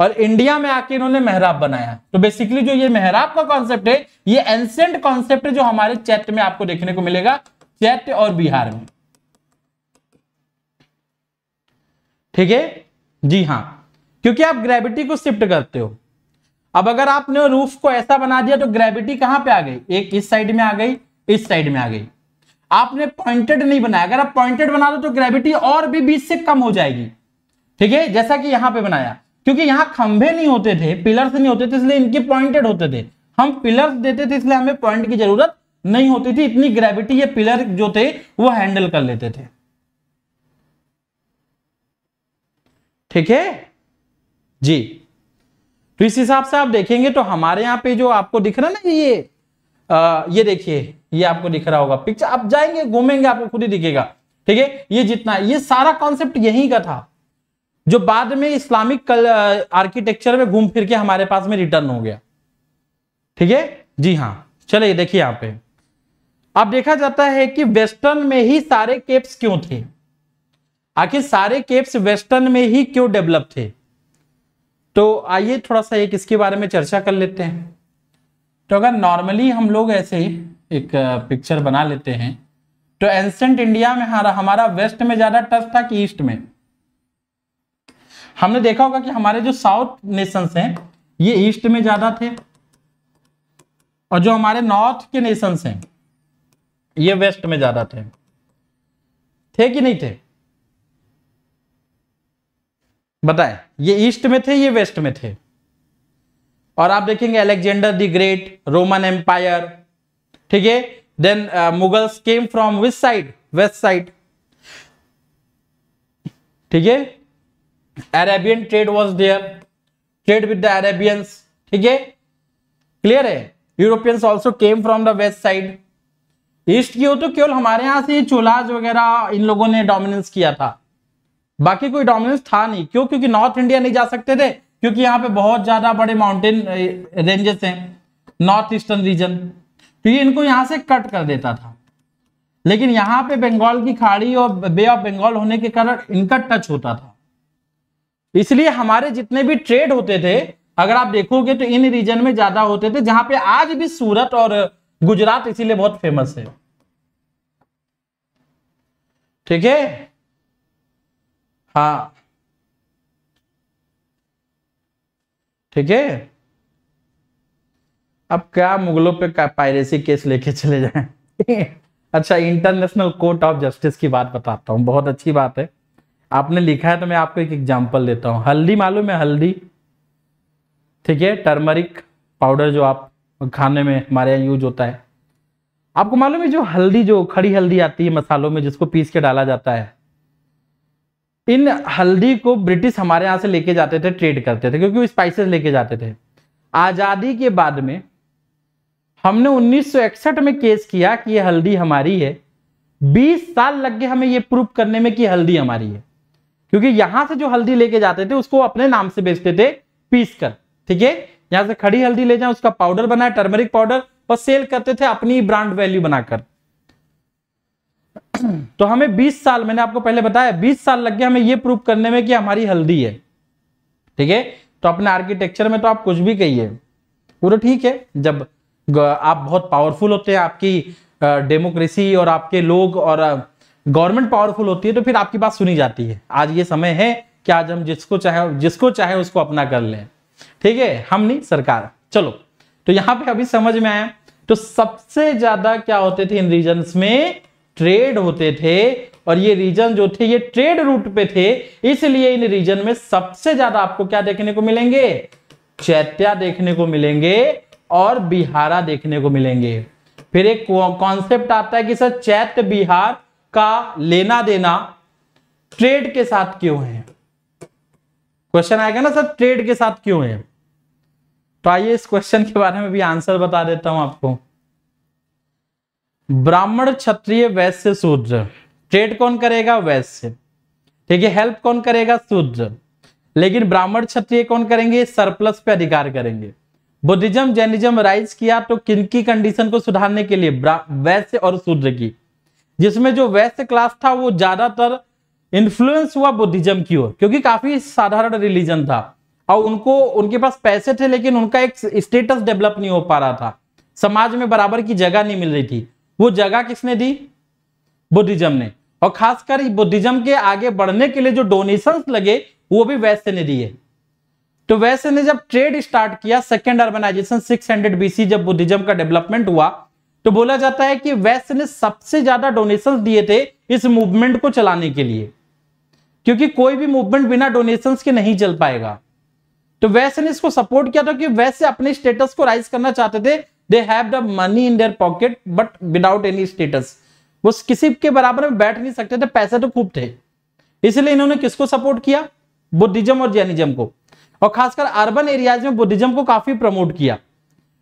S1: और इंडिया में आके इन्होंने मेहराब बनाया तो बेसिकली जो ये मेहराब का कॉन्सेप्ट है ये एंसेंट कॉन्सेप्ट है जो हमारे चैत्य में आपको देखने को मिलेगा चैत्य और बिहार में ठीक है जी हाँ क्योंकि आप ग्रेविटी को शिफ्ट करते हो अब अगर आपने रूफ को ऐसा बना दिया तो ग्रेविटी कहां पे आ गई एक इस साइड में आ गई इस साइड में आ गई आपने पॉइंटेड नहीं बनाया अगर आप पॉइंटेड बना दो तो ग्रेविटी और भी बीच से कम हो जाएगी ठीक है जैसा कि यहां पे बनाया क्योंकि यहाँ खंभे नहीं होते थे पिलर्स नहीं होते थे इसलिए इनके पॉइंटेड होते थे हम पिलर्स देते थे इसलिए हमें पॉइंट की जरूरत नहीं होती थी इतनी ग्रेविटी ये पिलर जो थे वो हैंडल कर लेते थे ठीक है जी तो इस हिसाब से आप देखेंगे तो हमारे यहां पे जो आपको दिख रहा है ना ये आ, ये देखिए ये आपको दिख रहा होगा पिक्चर आप जाएंगे घूमेंगे आपको खुद ही दिखेगा ठीक है ये जितना ये सारा कॉन्सेप्ट यहीं का था जो बाद में इस्लामिक आर्किटेक्चर में घूम फिर के हमारे पास में रिटर्न हो गया ठीक है जी हाँ चलिए देखिए यहाँ पे अब देखा जाता है कि वेस्टर्न में ही सारे केप्स क्यों थे आखिर सारे केप्स वेस्टर्न में ही क्यों डेवलप थे तो आइए थोड़ा सा एक इसके बारे में चर्चा कर लेते हैं तो अगर नॉर्मली हम लोग ऐसे एक पिक्चर बना लेते हैं तो एंसेंट इंडिया में हमारा हमारा वेस्ट में ज़्यादा टच था कि ईस्ट में हमने देखा होगा कि हमारे जो साउथ नेशंस हैं ये ईस्ट में ज्यादा थे और जो हमारे नॉर्थ के नेशंस हैं ये वेस्ट में ज्यादा थे थे कि नहीं थे बताए ये ईस्ट में थे ये वेस्ट में थे और आप देखेंगे Alexander the Great Roman empire ठीक है then Mughals came from this side west side ठीक है Arabian trade was there trade with the Arabians ठीक है क्लियर है Europeans also came from the west side east की हो तो केवल हमारे यहां से चोलाज वगैरह इन लोगों ने डोमिनेंस किया था बाकी कोई डोमिनेंस था नहीं क्यों क्योंकि नॉर्थ इंडिया नहीं जा सकते थे क्योंकि यहाँ पे बहुत ज्यादा बड़े माउंटेन रेंजेस हैं नॉर्थ ईस्टर्न रीजन तो ये इनको यहां से कट कर देता था लेकिन यहाँ पे बंगाल की खाड़ी और बे ऑफ बंगाल होने के कारण इनका टच होता था इसलिए हमारे जितने भी ट्रेड होते थे अगर आप देखोगे तो इन रीजन में ज्यादा होते थे जहां पे आज भी सूरत और गुजरात इसीलिए बहुत फेमस है ठीक है हा ठीक है अब क्या मुगलों पे का पायरेसी केस लेके चले जाए अच्छा इंटरनेशनल कोर्ट ऑफ जस्टिस की बात बताता हूं बहुत अच्छी बात है आपने लिखा है तो मैं आपको एक एग्जाम्पल देता हूँ हल्दी मालूम है हल्दी ठीक है टर्मरिक पाउडर जो आप खाने में हमारे यहाँ यूज होता है आपको मालूम है जो हल्दी जो खड़ी हल्दी आती है मसालों में जिसको पीस के डाला जाता है इन हल्दी को ब्रिटिश हमारे यहाँ से लेके जाते थे ट्रेड करते थे क्योंकि वो स्पाइसेस लेके जाते थे आज़ादी के बाद में हमने 1961 में केस किया कि ये हल्दी हमारी है 20 साल लग गए हमें ये प्रूफ करने में कि हल्दी हमारी है क्योंकि यहां से जो हल्दी लेके जाते थे उसको अपने नाम से बेचते थे पीस कर ठीक है यहां से खड़ी हल्दी ले जाए उसका पाउडर बनाए टर्मरिक पाउडर और सेल करते थे अपनी ब्रांड वैल्यू बनाकर तो हमें 20 साल मैंने आपको पहले बताया 20 साल लग गया हमें यह प्रूव करने में कि हमारी हल्दी है ठीक है तो अपने आर्किटेक्चर में तो आप कुछ भी कहिए पूरा तो ठीक है जब आप बहुत पावरफुल होते हैं आपकी डेमोक्रेसी और आपके लोग और गवर्नमेंट पावरफुल होती है तो फिर आपकी बात सुनी जाती है आज ये समय है कि आज हम जिसको चाहे जिसको चाहे उसको अपना कर लें ठीक है हम नहीं सरकार चलो तो यहां पे अभी समझ में आया तो सबसे ज्यादा क्या होते थे इन रीजन में ट्रेड होते थे और ये रीजन जो थे ये ट्रेड रूट पे थे इसलिए इन रीजन में सबसे ज्यादा आपको क्या देखने को मिलेंगे चैत्या देखने को मिलेंगे और बिहारा देखने को मिलेंगे फिर एक कॉन्सेप्ट आता है कि सर चैत्य बिहार का लेना देना ट्रेड के साथ क्यों है क्वेश्चन आएगा ना सर ट्रेड के साथ क्यों है तो आइए इस क्वेश्चन के बारे में भी आंसर बता देता हूं आपको ब्राह्मण क्षत्रिय वैश्य शूद्र ट्रेड कौन करेगा वैश्य ठीक है हेल्प कौन करेगा शूद्र लेकिन ब्राह्मण क्षत्रिय कौन करेंगे सरप्लस पे अधिकार करेंगे बुद्धिज्म जैनिज्म राइज किया तो किनकी कंडीशन को सुधारने के लिए वैश्य और शूद्र की जिसमें जो वैश्य क्लास था वो ज्यादातर इन्फ्लुएंस हुआ बुद्धिज्म की ओर क्योंकि काफी साधारण रिलीजन था और उनको उनके पास पैसे थे लेकिन उनका एक स्टेटस डेवलप नहीं हो पा रहा था समाज में बराबर की जगह नहीं मिल रही थी वो जगह किसने दी बुद्धिज्म ने और खासकर बुद्धिज्म के आगे बढ़ने के लिए जो डोनेशंस लगे वो भी वैश्य ने दिए तो वैश्य ने जब ट्रेड स्टार्ट किया second organization six hundred BC जब बुद्धिज्म का डेवलपमेंट हुआ तो बोला जाता है कि वैश्य ने सबसे ज्यादा डोनेशन दिए थे इस मूवमेंट को चलाने के लिए क्योंकि कोई भी मूवमेंट बिना डोनेशंस के नहीं चल पाएगा तो वैश्य ने इसको सपोर्ट किया था कि वैश्य अपने स्टेटस को राइज करना चाहते थे they have the money in their pocket but without any status वो किसी के बराबर में बैठ नहीं सकते थे पैसे तो खूब थे इसलिए इन्होंने किसको सपोर्ट किया बुद्धिज्म और जैनिज्म को और खासकर अर्बन एरियाज में बुद्धिज्म को काफी प्रमोट किया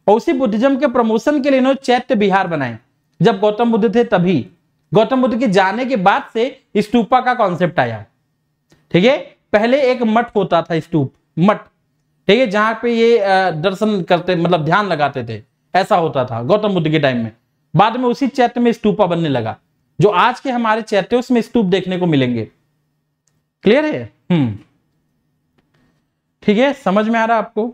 S1: और उसी बुद्धिज्म के प्रमोशन के लिए इन्होंने चैत्य बिहार बनाए जब गौतम बुद्ध थे तभी गौतम बुद्ध के जाने के बाद से स्टूपा का कॉन्सेप्ट आया ठीक है पहले एक मठ होता था स्तूप मठ ठीक है जहां पे ये दर्शन करते मतलब ध्यान लगाते थे ऐसा होता था गौतम बुद्ध के टाइम में बाद में उसी चैत्य में स्तूपा बनने लगा जो आज के हमारे चैत्य उसमें स्तूप देखने को मिलेंगे क्लियर है हम्म ठीक है समझ में आ रहा आपको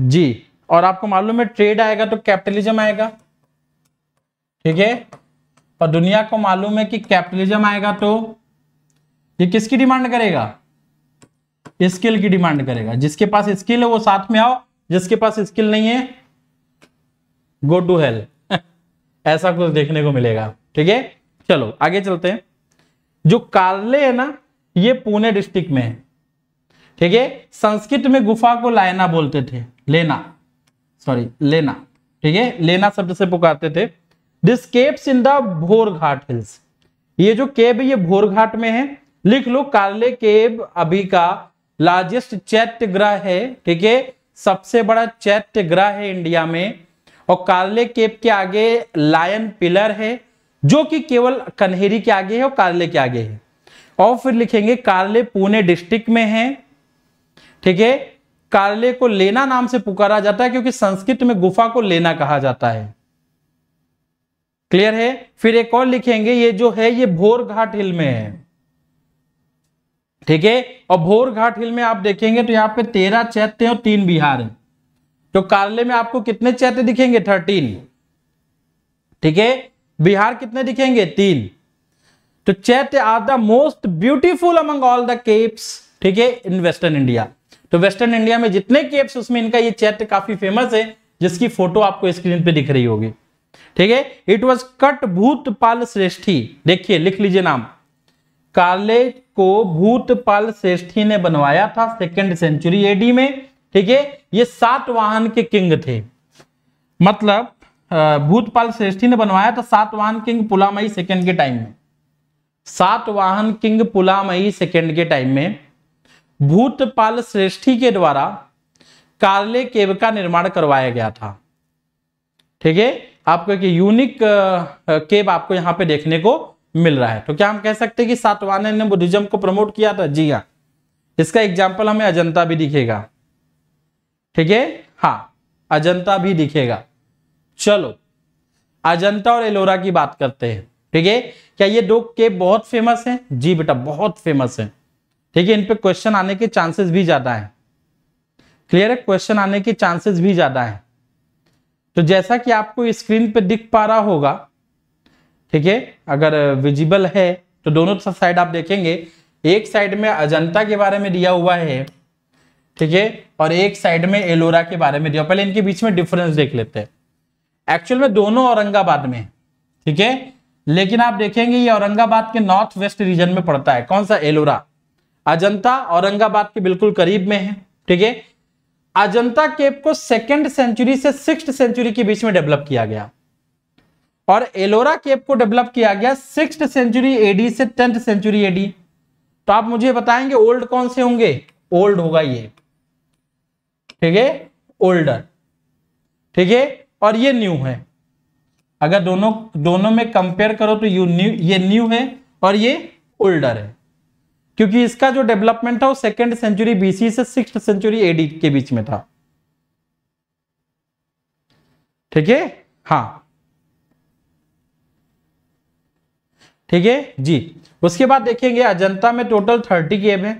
S1: जी और आपको मालूम है ट्रेड आएगा तो कैपिटलिज्म आएगा ठीक है और दुनिया को मालूम है कि कैपिटलिज्म आएगा तो ये किसकी डिमांड करेगा स्किल की डिमांड करेगा जिसके पास स्किल है वो साथ में आओ जिसके पास स्किल नहीं है गो टू हेल ऐसा कुछ देखने को मिलेगा ठीक है चलो आगे चलते हैं जो कार्ले है ना ये पुणे डिस्ट्रिक्ट में है ठीक है संस्कृत में गुफा को लायना बोलते थे लेना सॉरी लेना ठीक है लेना शब्द से पुकारते थे this caves in the Bhorghat hills ये जो केब ये भोरघाट में है लिख लो कार्ले केब अभी का लार्जेस्ट चैत्य ग्रह है ठीक है सबसे बड़ा चैत्य ग्रह है इंडिया में और कार्ले केब के आगे लायन पिलर है जो कि केवल कन्हेरी के आगे है और कार्ले के आगे है और फिर लिखेंगे कार्ले पुणे डिस्ट्रिक्ट में है ठीक है कार्यालय को लेना नाम से पुकारा जाता है क्योंकि संस्कृत में गुफा को लेना कहा जाता है क्लियर है फिर एक और लिखेंगे ये जो है ये भोर घाट हिल में है ठीक है और भोर घाट हिल में आप देखेंगे तो यहां पे तेरह चैत्य और तीन बिहार है तो कार्यालय में आपको कितने चैत्य दिखेंगे थर्टीन ठीक है बिहार कितने दिखेंगे तीन तो chaitya are the most beautiful among all the caves ठीक है इन वेस्टर्न इंडिया तो वेस्टर्न इंडिया में जितने केव्स उसमें इनका ये चैट काफी फेमस है जिसकी फोटो आपको स्क्रीन पे दिख रही होगी ठीक है it was cut Bhutpal Shreshthi देखिए लिख लीजिए नाम काले को भूतपाल श्रेष्ठी ने बनवाया था सेकेंड सेंचुरी एडी में ठीक है ये सात वाहन के किंग थे मतलब भूतपाल श्रेष्ठी ने बनवाया था Satavahana king Pulamayi second के टाइम में Satavahana king Pulamayi second के टाइम में भूतपाल श्रेष्ठी के द्वारा कार्ले केव का निर्माण करवाया गया था ठीक है आपको एक यूनिक केव आपको यहां पे देखने को मिल रहा है तो क्या हम कह सकते हैं कि सातवाने ने बुद्धिज्म को प्रमोट किया था जी हाँ इसका एग्जाम्पल हमें अजंता भी दिखेगा ठीक है हाँ अजंता भी दिखेगा चलो अजंता और एलोरा की बात करते हैं ठीक है क्या ये दो केव बहुत फेमस हैं जी बेटा बहुत फेमस हैं ठीक है इन पे क्वेश्चन आने के चांसेस भी ज्यादा है क्लियर है क्वेश्चन आने के चांसेस भी ज्यादा है तो जैसा कि आपको स्क्रीन पे दिख पा रहा होगा ठीक है अगर विजिबल है तो दोनों साइड आप देखेंगे एक साइड में अजंता के बारे में दिया हुआ है ठीक है और एक साइड में एलोरा के बारे में दिया पहले इनके बीच में डिफरेंस देख लेते हैं एक्चुअल में दोनों औरंगाबाद में ठीक है लेकिन आप देखेंगे ये औरंगाबाद के नॉर्थ वेस्ट रीजन में पड़ता है कौन सा एलोरा अजंता औरंगाबाद के बिल्कुल करीब में है ठीक है अजंता केप को सेकेंड सेंचुरी से सिक्स सेंचुरी के बीच में डेवलप किया गया और एलोरा केप को डेवलप किया गया सिक्स सेंचुरी एडी से टेंथ सेंचुरी एडी तो आप मुझे बताएंगे ओल्ड कौन से होंगे ओल्ड होगा ये ठीक है ओल्डर ठीक है और ये न्यू है अगर दोनों दोनों में कंपेयर करो तो यू न्यू ये न्यू है और ये ओल्डर है क्योंकि इसका जो डेवलपमेंट था वो सेकेंड सेंचुरी बीसी से सिक्स सेंचुरी एडी के बीच में था ठीक है हाँ ठीक है जी उसके बाद देखेंगे अजंता में टोटल थर्टी केब है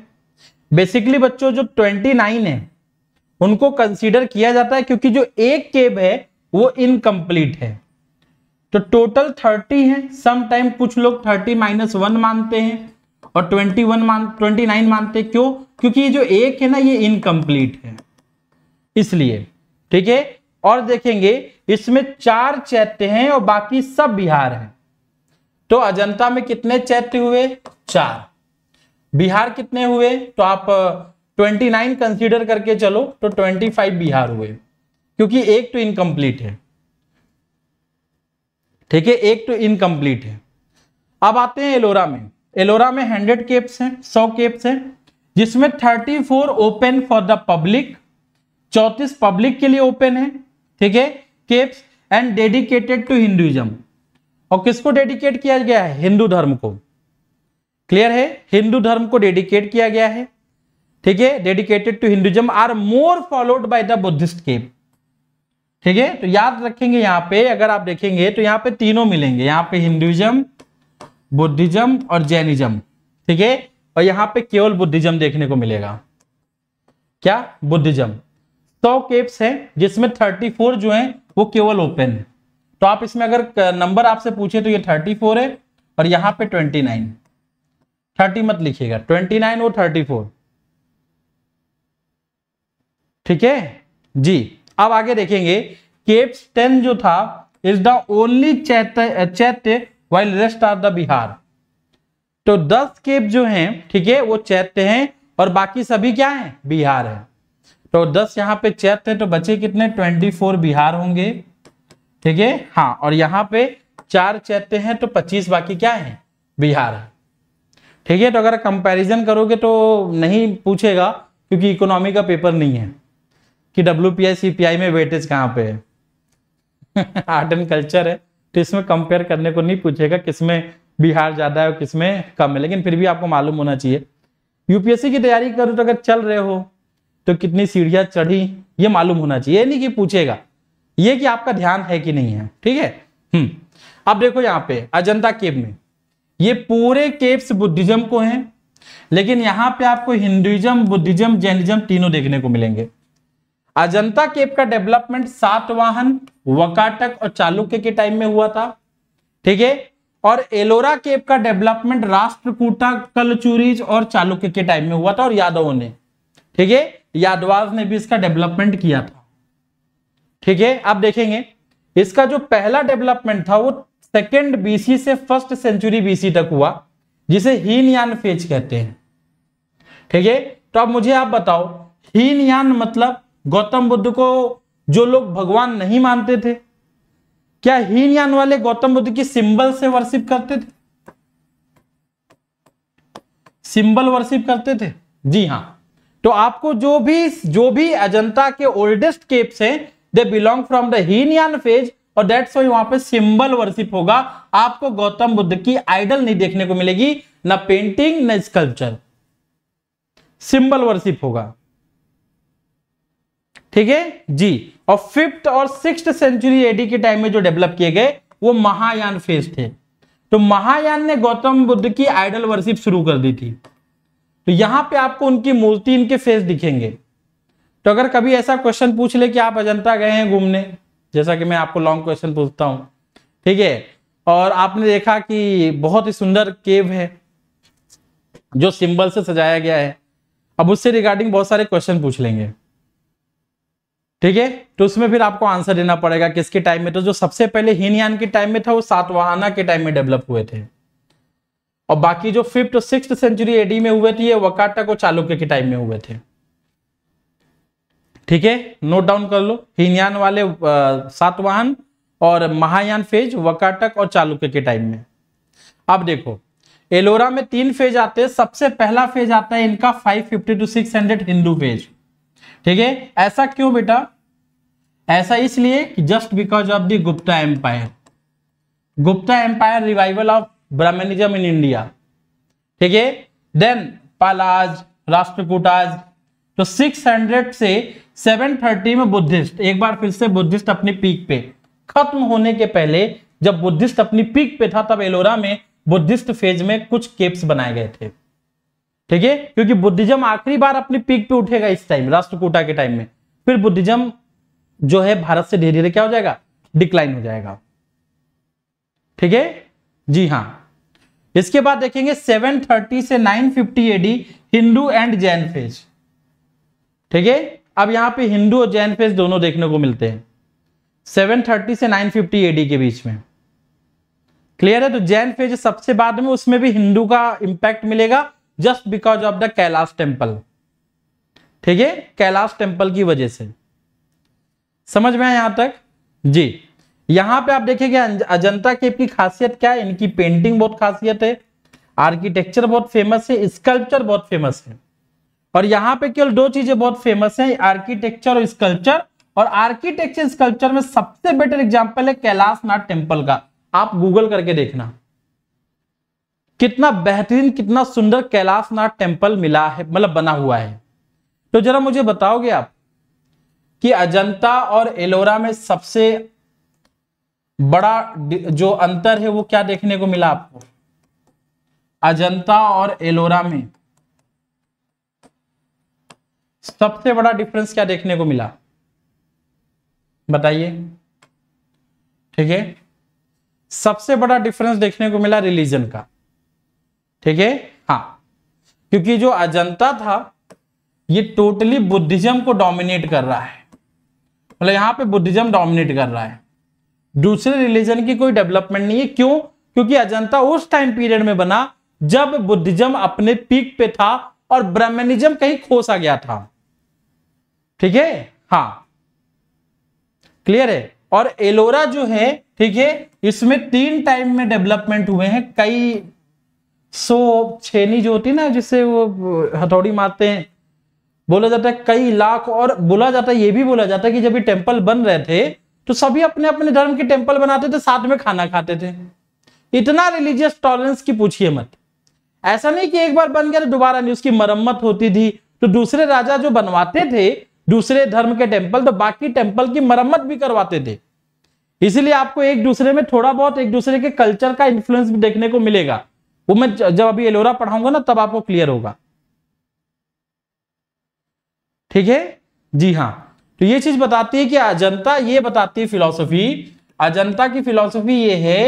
S1: बेसिकली बच्चों जो ट्वेंटी नाइन है उनको कंसीडर किया जाता है क्योंकि जो एक केब है वो इनकम्प्लीट है तो टोटल थर्टी है समटाइम कुछ लोग थर्टी माइनस वन मानते हैं और 21 मान 29 मानते क्यों क्योंकि ये जो एक है ना ये इनकम्प्लीट है इसलिए ठीक है और देखेंगे इसमें चार चैत्य हैं और बाकी सब बिहार हैं तो अजंता में कितने चैत्य हुए चार बिहार कितने हुए तो आप 29 कंसीडर करके चलो तो 25 बिहार हुए क्योंकि एक तो इनकम्प्लीट है ठीक है एक तो इनकम्प्लीट है अब आते हैं एलोरा में एलोरा में हंड्रेड केप्स हैं सौ केप्स हैं जिसमें thirty four open for the public चौतीस पब्लिक के लिए ओपन है ठीक है caves and dedicated to Hinduism और किसको डेडिकेट किया गया है हिंदू धर्म को क्लियर है हिंदू धर्म को डेडिकेट किया गया है ठीक है dedicated to Hinduism are more followed by the Buddhist cave ठीक है तो याद रखेंगे यहां पे अगर आप देखेंगे तो यहाँ पे तीनों मिलेंगे यहाँ पे हिंदुइज्म बुद्धिज्म और जैनिज्म ठीक है और यहां पे केवल बुद्धिज्म देखने को मिलेगा क्या बुद्धिज्म सौ केप्स है जिसमें थर्टी फोर जो है वो केवल ओपन है तो आप इसमें अगर नंबर आपसे पूछे तो ये थर्टी फोर है और यहां पे ट्वेंटी नाइन थर्टी मत लिखिएगा ट्वेंटी नाइन और थर्टी फोर ठीक है जी अब आगे देखेंगे केप्स टेन जो था is the only chaitya chaitya while rest are the vihara तो दस केप जो हैं ठीक है वो चैत्य हैं और बाकी सभी क्या हैं बिहार है तो दस यहाँ पे चैत्य है तो बचे कितने ट्वेंटी फोर बिहार होंगे ठीक है हाँ और यहाँ पे चार चैत्य हैं तो पच्चीस बाकी क्या है बिहार है ठीक है तो अगर कंपैरिजन करोगे तो नहीं पूछेगा क्योंकि इकोनॉमी का पेपर नहीं है कि W P I C P I में वेटेज कहाँ पे है आर्ट एंड कल्चर है तो इसमें कंपेयर करने को नहीं पूछेगा किसमें बिहार ज़्यादा है और किसमें कम है लेकिन फिर भी आपको मालूम होना चाहिए यूपीएससी की तैयारी करो तो अगर चल रहे हो तो कितनी सीढ़ियाँ चढ़ी ये मालूम होना चाहिए नहीं कि पूछेगा ये कि आपका ध्यान है कि नहीं है ठीक है हम्म अब देखो यहाँ पे अजंता केव में ये पूरे केव्स बुद्धिज्म को हैं लेकिन यहाँ पे आपको हिंदुइज्म बुद्धिज्म जैनिज्म तीनों देखने को मिलेंगे अजंता केप का डेवलपमेंट सातवाहन वकाटक और चालुक्य के टाइम में हुआ था ठीक है और एलोरा केप का डेवलपमेंट राष्ट्रकूटा कलचूरीज और चालुक्य के टाइम में हुआ था और यादवों ने ठीक है यादवाज ने भी इसका डेवलपमेंट किया था ठीक है आप देखेंगे इसका जो पहला डेवलपमेंट था वो सेकेंड बीसी से फर्स्ट सेंचुरी बीसी तक हुआ जिसे हीनयान फेज कहते हैं ठीक है तो अब मुझे आप बताओ हीनयान मतलब गौतम बुद्ध को जो लोग भगवान नहीं मानते थे क्या हीन यान वाले गौतम बुद्ध की सिंबल से वर्शिप करते थे सिंबल वर्शिप करते थे जी हाँ तो आपको जो भी जो भी अजंता के ओल्डेस्ट केप्स हैं they belong from the Hinayana phase और दैट्स वाई वहां पे सिंबल वर्शिप होगा आपको गौतम बुद्ध की आइडल नहीं देखने को मिलेगी ना पेंटिंग ना स्कल्पचर सिंबल वर्शिप होगा ठीक है जी और फिफ्थ और सिक्स सेंचुरी एडी के टाइम में जो डेवलप किए गए वो महायान फेज थे तो महायान ने गौतम बुद्ध की आइडल वर्शिप शुरू कर दी थी तो यहां पे आपको उनकी मूर्ति इनके फेस दिखेंगे तो अगर कभी ऐसा क्वेश्चन पूछ ले कि आप अजंता गए हैं घूमने जैसा कि मैं आपको लॉन्ग क्वेश्चन पूछता हूं ठीक है और आपने देखा कि बहुत ही सुंदर केव है जो सिंबल से सजाया गया है अब उससे रिगार्डिंग बहुत सारे क्वेश्चन पूछ लेंगे ठीक है तो उसमें फिर आपको आंसर देना पड़ेगा किसके टाइम में तो जो सबसे पहले हीनयान के टाइम में था वो सातवाहना के टाइम में डेवलप हुए थे और बाकी जो फिफ्थ और सिक्स सेंचुरी एडी में हुए थे ये वकाटक और चालुक्य के टाइम में हुए थे ठीक है नोट डाउन कर लो हीनयान वाले सातवाहन और महायान फेज वकाटक और चालुक्य के टाइम में अब देखो एलोरा में तीन फेज आते हैं सबसे पहला फेज आता है इनका five fifty to hundred Hindu phase ठीक है ऐसा क्यों बेटा ऐसा इसलिए कि just because of the Gupta empire Gupta empire revival of Brahmanism in India ठीक है देन पालाज राष्ट्रकूटाज तो 600 से 730 में बुद्धिस्ट एक बार फिर से बुद्धिस्ट अपनी पीक पे खत्म होने के पहले जब बुद्धिस्ट अपनी पीक पे था तब एलोरा में बुद्धिस्ट फेज में कुछ केप्स बनाए गए थे ठीक है क्योंकि बुद्धिज्म आखिरी बार अपनी पीक पे उठेगा इस टाइम राष्ट्रकूटा के टाइम में फिर बुद्धिज्म जो है भारत से धीरे धीरे क्या हो जाएगा डिक्लाइन हो जाएगा ठीक है जी हाँ इसके बाद देखेंगे 730 से 950 AD Hindu and Jain phase ठीक है अब यहां पे हिंदू और जैन फेज दोनों देखने को मिलते हैं 730 से 950 एडी के बीच में क्लियर है तो जैन फेज सबसे बाद में उसमें भी हिंदू का इंपैक्ट मिलेगा just because of the Kailash temple ठीक है कैलाश टेम्पल की वजह से समझ में आया यहां तक जी यहां पे आप देखेंगे अजंता केप की खासियत क्या है इनकी पेंटिंग बहुत खासियत है आर्किटेक्चर बहुत फेमस है स्कल्पचर बहुत फेमस है और यहाँ पे केवल दो चीजें बहुत फेमस है आर्किटेक्चर और स्कल्पचर और आर्किटेक्चर स्कल्पचर में सबसे बेटर एग्जाम्पल है कैलाश नाथ टेम्पल का आप गूगल करके देखना कितना बेहतरीन कितना सुंदर कैलाशनाथ टेम्पल मिला है मतलब बना हुआ है तो जरा मुझे बताओगे आप कि अजंता और एलोरा में सबसे बड़ा जो अंतर है वो क्या देखने को मिला आपको अजंता और एलोरा में सबसे बड़ा डिफरेंस क्या देखने को मिला बताइए ठीक है सबसे बड़ा डिफरेंस देखने को मिला रिलीजन का ठीक है हाँ क्योंकि जो अजंता था ये टोटली बुद्धिज्म को डोमिनेट कर रहा है मतलब यहां पे बुद्धिज्म डोमिनेट कर रहा है दूसरे रिलीजन की कोई डेवलपमेंट नहीं है क्यों क्योंकि अजंता उस टाइम पीरियड में बना जब बुद्धिज्म अपने पीक पे था और ब्रह्मनिज्म कहीं खोसा गया था ठीक है हाँ क्लियर है और एलोरा जो है ठीक है इसमें तीन टाइम में डेवलपमेंट हुए हैं कई सो छेनी जो होती है ना जिससे वो हथौड़ी मारते हैं बोला जाता है कई लाख और बोला जाता है ये भी बोला जाता है कि जब ये टेम्पल बन रहे थे तो सभी अपने अपने धर्म के टेम्पल बनाते थे साथ में खाना खाते थे इतना रिलीजियस टॉलरेंस की पूछिए मत ऐसा नहीं कि एक बार बन गया तो दोबारा नहीं उसकी मरम्मत होती थी तो दूसरे राजा जो बनवाते थे दूसरे धर्म के टेम्पल तो बाकी टेम्पल की मरम्मत भी करवाते थे इसीलिए आपको एक दूसरे में थोड़ा बहुत एक दूसरे के कल्चर का इन्फ्लुएंस भी देखने को मिलेगा वो मैं जब अभी एलोरा पढ़ाऊंगा ना तब आपको क्लियर होगा ठीक है जी हाँ तो ये चीज बताती है कि अजंता ये बताती है फिलोसफी अजंता की फिलोसफी ये है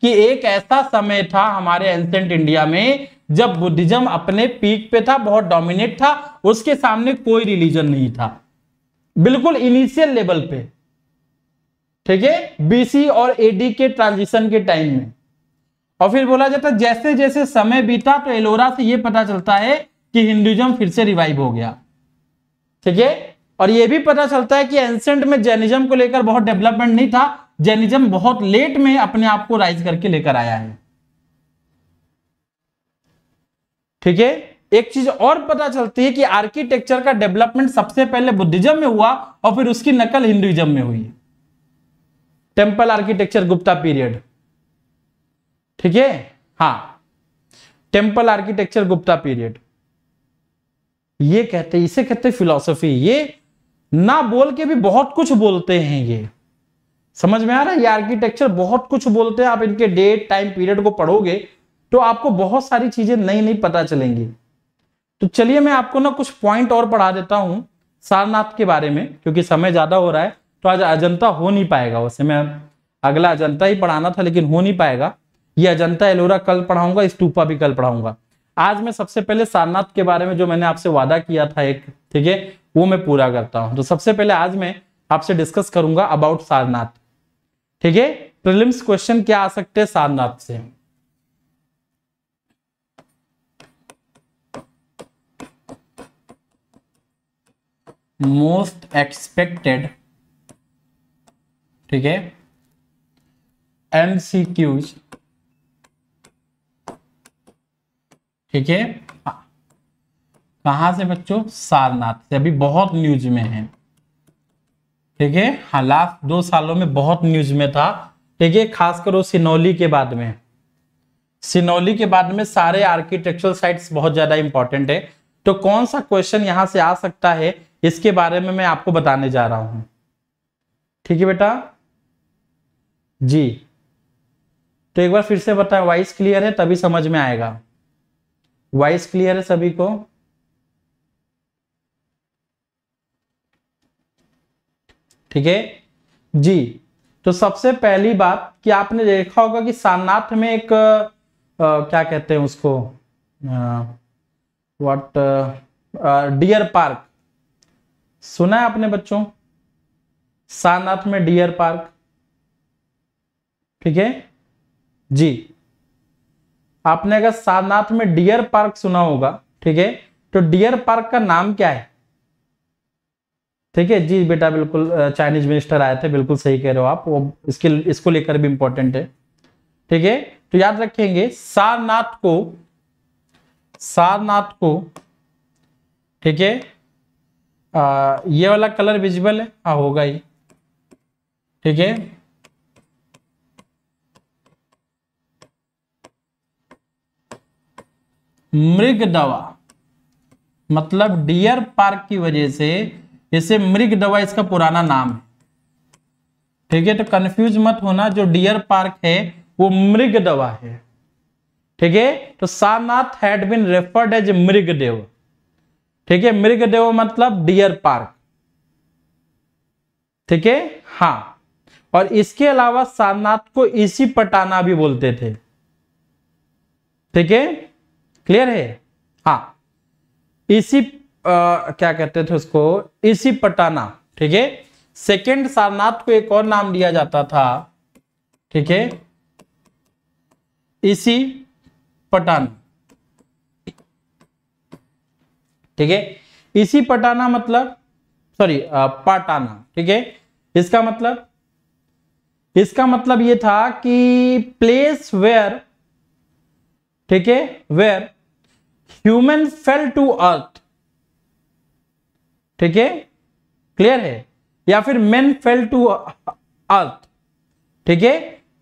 S1: कि एक ऐसा समय था हमारे एंसेंट इंडिया में जब बुद्धिज्म अपने पीक पे था बहुत डोमिनेट था उसके सामने कोई रिलीजन नहीं था बिल्कुल इनिशियल लेवल पे ठीक है बीसी और एडी के ट्रांजिशन के टाइम में और फिर बोला जाता है जैसे जैसे समय बीता तो एलोरा से यह पता चलता है कि हिंदुइज्म फिर से रिवाइव हो गया ठीक है और यह भी पता चलता है कि एंसेंट में जैनिज्म को लेकर बहुत डेवलपमेंट नहीं था जैनिज्म बहुत लेट में अपने आप को राइज करके लेकर आया है ठीक है एक चीज और पता चलती है कि आर्किटेक्चर का डेवलपमेंट सबसे पहले बुद्धिज्म में हुआ और फिर उसकी नकल हिंदुइज्म में हुई टेम्पल आर्किटेक्चर गुप्ता पीरियड ठीक है हाँ टेम्पल आर्किटेक्चर गुप्ता पीरियड ये कहते इसे कहते फिलोसफी ये ना बोल के भी बहुत कुछ बोलते हैं ये समझ में आ रहा है ये आर्किटेक्चर बहुत कुछ बोलते हैं आप इनके डेट टाइम पीरियड को पढ़ोगे तो आपको बहुत सारी चीजें नई नई पता चलेंगी तो चलिए मैं आपको ना कुछ पॉइंट और पढ़ा देता हूं सारनाथ के बारे में क्योंकि समय ज्यादा हो रहा है तो आज अजंता हो नहीं पाएगा वैसे मैं अगला अजंता ही पढ़ाना था लेकिन हो नहीं पाएगा ये अजंता एलोरा कल पढ़ाऊंगा स्टूपा भी कल पढ़ाऊंगा आज मैं सबसे पहले सारनाथ के बारे में जो मैंने आपसे वादा किया था एक ठीक है वो मैं पूरा करता हूं तो सबसे पहले आज मैं आपसे डिस्कस करूंगा अबाउट सारनाथ ठीक है प्रिलिम्स क्वेश्चन क्या आ सकते हैं सारनाथ से मोस्ट एक्सपेक्टेड ठीक है एमसीक्यूज ठीक है कहा से बच्चों सारनाथ से अभी बहुत न्यूज में है ठीक है हाँ लास्ट दो सालों में बहुत न्यूज में था ठीक है खासकर वो सिनौली के बाद में सिनौली के बाद में सारे आर्किटेक्चरल साइट्स बहुत ज्यादा इंपॉर्टेंट है तो कौन सा क्वेश्चन यहाँ से आ सकता है इसके बारे में मैं आपको बताने जा रहा हूं ठीक है बेटा जी तो एक बार फिर से बताए वॉइस क्लियर है तभी समझ में आएगा वॉइस क्लियर है सभी को ठीक है जी तो सबसे पहली बात कि आपने देखा होगा कि सारनाथ में एक आ, क्या कहते हैं उसको व्हाट डियर पार्क सुना है आपने बच्चों सारनाथ में डियर पार्क ठीक है जी आपने अगर सारनाथ में डियर पार्क सुना होगा ठीक है तो डियर पार्क का नाम क्या है ठीक है जी बेटा बिल्कुल चाइनीज मिनिस्टर आए थे बिल्कुल सही कह रहे हो आप वो इसके इसको लेकर भी इंपॉर्टेंट है ठीक है तो याद रखेंगे सारनाथ को सारनाथ को ठीक है ये वाला कलर विजिबल है हाँ होगा ही ठीक है मृग दवा मतलब डियर पार्क की वजह से इसे मृग दवा इसका पुराना नाम है ठीक है तो कंफ्यूज मत होना जो डियर पार्क है वो मृग दवा है ठीक है तो Sarnath had been referred as Mrigdev ठीक है मृगदेव मतलब डियर पार्क ठीक है हाँ और इसके अलावा सारनाथ को इसी पटाना भी बोलते थे ठीक है क्लियर है हाँ इसी आ, क्या कहते थे उसको इसी पटाना ठीक है सेकेंड सारनाथ को एक और नाम दिया जाता था ठीक है इसी पटाना ठीक है इसी पटाना मतलब सॉरी पाटाना ठीक है इसका मतलब इसका मतलब यह था कि प्लेस वेयर ठीक है where human fell to earth ठीक है क्लियर है या फिर मेन फेल टू अर्थ ठीक है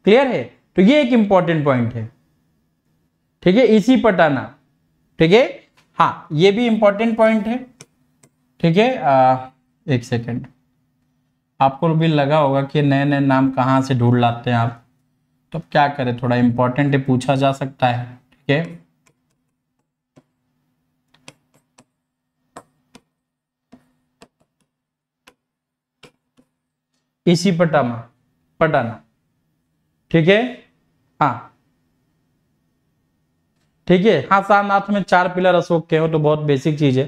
S1: क्लियर है तो ये एक इंपॉर्टेंट पॉइंट है ठीक है इसी पटाना ठीक है हाँ ये भी इंपॉर्टेंट पॉइंट है ठीक है एक सेकेंड आपको भी लगा होगा कि नए नए नाम कहाँ से ढूंढ लाते हैं आप तो क्या करें थोड़ा इंपॉर्टेंट है पूछा जा सकता है okay इसी पटामा पटाना ठीक है हाँ ठीक है हाँ सारनाथ में चार पिलर अशोक के हो तो बहुत बेसिक चीज है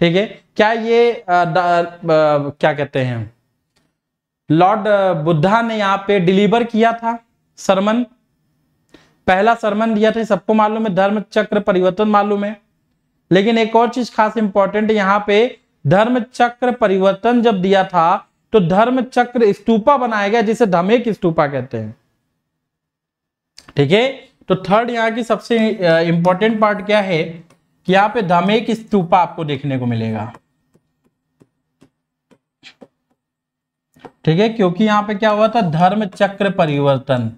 S1: ठीक है क्या ये आ, आ, क्या कहते हैं लॉर्ड बुद्धा ने यहां पे डिलीवर किया था सरमन पहला सरमन दिया था सबको मालूम है धर्म चक्र परिवर्तन मालूम है लेकिन एक और चीज खास इंपॉर्टेंट यहाँ पे धर्म चक्र परिवर्तन जब दिया था तो धर्म चक्र स्तूपा बनाया गया जिसे धमेक स्तूपा कहते हैं ठीक है तो थर्ड यहाँ की सबसे इंपॉर्टेंट पार्ट क्या है कि यहाँ पे धमेक स्तूपा आपको देखने को मिलेगा ठीक है क्योंकि यहाँ पे क्या हुआ था धर्म चक्र परिवर्तन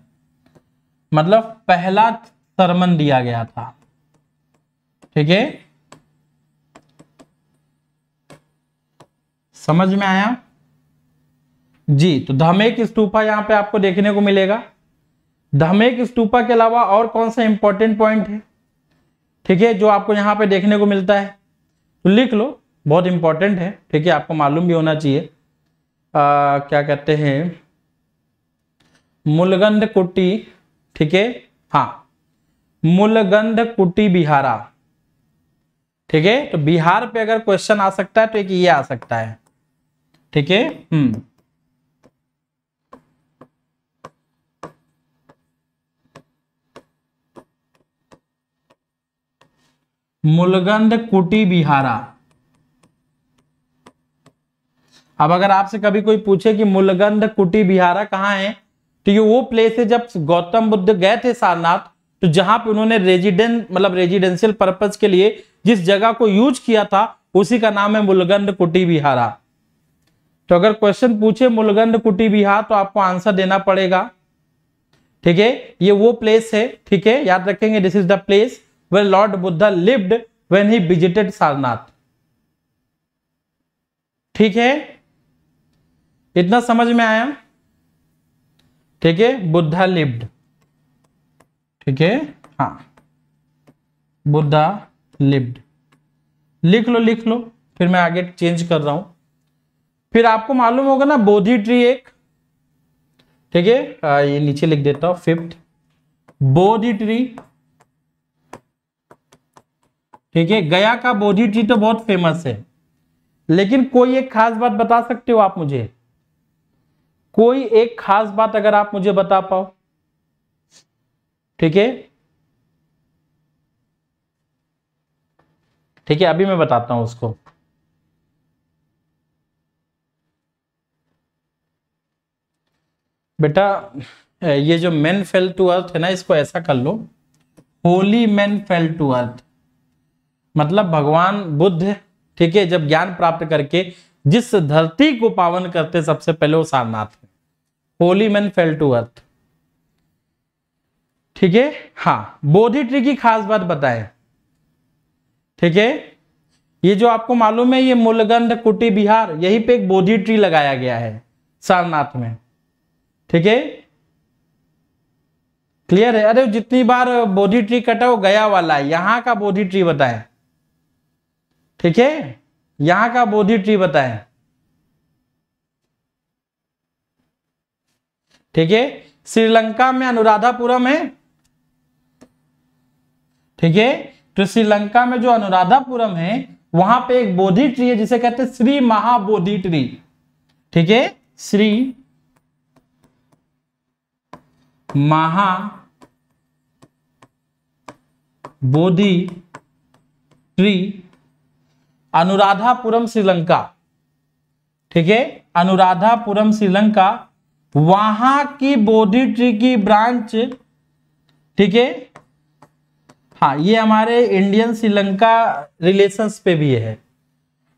S1: मतलब पहला सरमन दिया गया था ठीक है समझ में आया जी तो धमेक स्तूपा यहां पे आपको देखने को मिलेगा धमेक स्तूपा के अलावा और कौन सा इंपॉर्टेंट पॉइंट है ठीक है जो आपको यहां पे देखने को मिलता है तो लिख लो बहुत इंपॉर्टेंट है ठीक है आपको मालूम भी होना चाहिए क्या कहते हैं मुलगंध कुट्टी ठीक है हाँ मूलगंध कुटी बिहारा ठीक है तो बिहार पे अगर क्वेश्चन आ सकता है तो एक ये आ सकता है ठीक है हम्म मूलगंध कुटी बिहारा अब अगर आपसे कभी कोई पूछे कि मूलगंध कुटी बिहारा कहाँ है तो ये वो प्लेस है जब गौतम बुद्ध गए थे सारनाथ तो जहां पे उन्होंने रेजिडेंट मतलब रेजिडेंशियल पर्पज के लिए जिस जगह को यूज किया था उसी का नाम है मुलगंड कुटी बिहारा तो अगर क्वेश्चन पूछे मुलगंड कुटी बिहार तो आपको आंसर देना पड़ेगा ठीक है ये वो प्लेस है ठीक है याद रखेंगे this is the place where lord Buddha lived when he visited Sarnath ठीक है इतना समझ में आया ठीक है बुद्धा लिव्ड ठीक है हाँ बुद्धा लिव्ड लिख लो लिख लो फिर मैं आगे चेंज कर रहा हूं फिर आपको मालूम होगा ना बोधि ट्री एक ठीक है ये नीचे लिख देता हूं फिफ्थ बोधि ट्री ठीक है गया का बोधि ट्री तो बहुत फेमस है लेकिन कोई एक खास बात बता सकते हो आप मुझे कोई एक खास बात अगर आप मुझे बता पाओ ठीक है ठीक है अभी मैं बताता हूं उसको बेटा ये जो मैन फेल टू अर्थ है ना इसको ऐसा कर लो holy man fell to earth मतलब भगवान बुद्ध ठीक है जब ज्ञान प्राप्त करके जिस धरती को पावन करते सबसे पहले वो सारनाथ है holy man fell to earth ठीक है हाँ बोधी ट्री की खास बात बताएं ठीक है ये जो आपको मालूम है ये मूलगंध कुटी बिहार यहीं पे एक बोधी ट्री लगाया गया है सारनाथ में ठीक है क्लियर है अरे जितनी बार बोधी ट्री कटा वो गया वाला है यहां का बोधी ट्री बताए ठीक है यहां का बोधि ट्री बताएं ठीक है श्रीलंका में अनुराधापुरम है ठीक है तो श्रीलंका में जो अनुराधापुरम है वहां पे एक बोधि ट्री है जिसे कहते हैं श्री महाबोधि ट्री ठीक है श्री महा बोधि ट्री अनुराधापुरम श्रीलंका ठीक है अनुराधापुरम श्रीलंका वहां की बोधी ट्री की ब्रांच ठीक है हाँ ये हमारे इंडियन श्रीलंका रिलेशंस पे भी है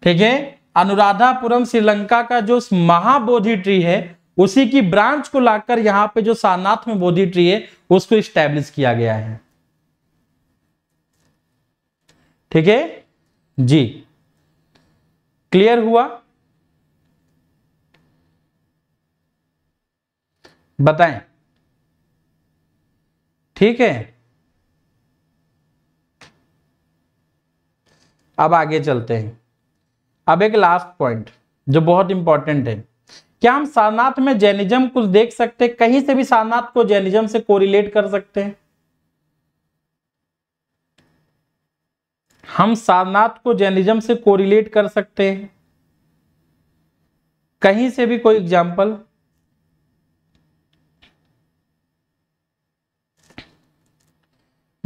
S1: ठीक है अनुराधापुरम श्रीलंका का जो महाबोधि ट्री है उसी की ब्रांच को लाकर यहां पे जो सारनाथ में बोधि ट्री है उसको स्टैब्लिश किया गया है ठीक है जी क्लियर हुआ बताएं ठीक है अब आगे चलते हैं अब एक लास्ट पॉइंट जो बहुत इंपॉर्टेंट है क्या हम सारनाथ में जैनिज्म कुछ देख सकते हैं कहीं से भी सारनाथ को जैनिज्म से कोरिलेट कर सकते हैं हम सारनाथ को जैनिज्म से कोरिलेट कर सकते हैं कहीं से भी कोई एग्जाम्पल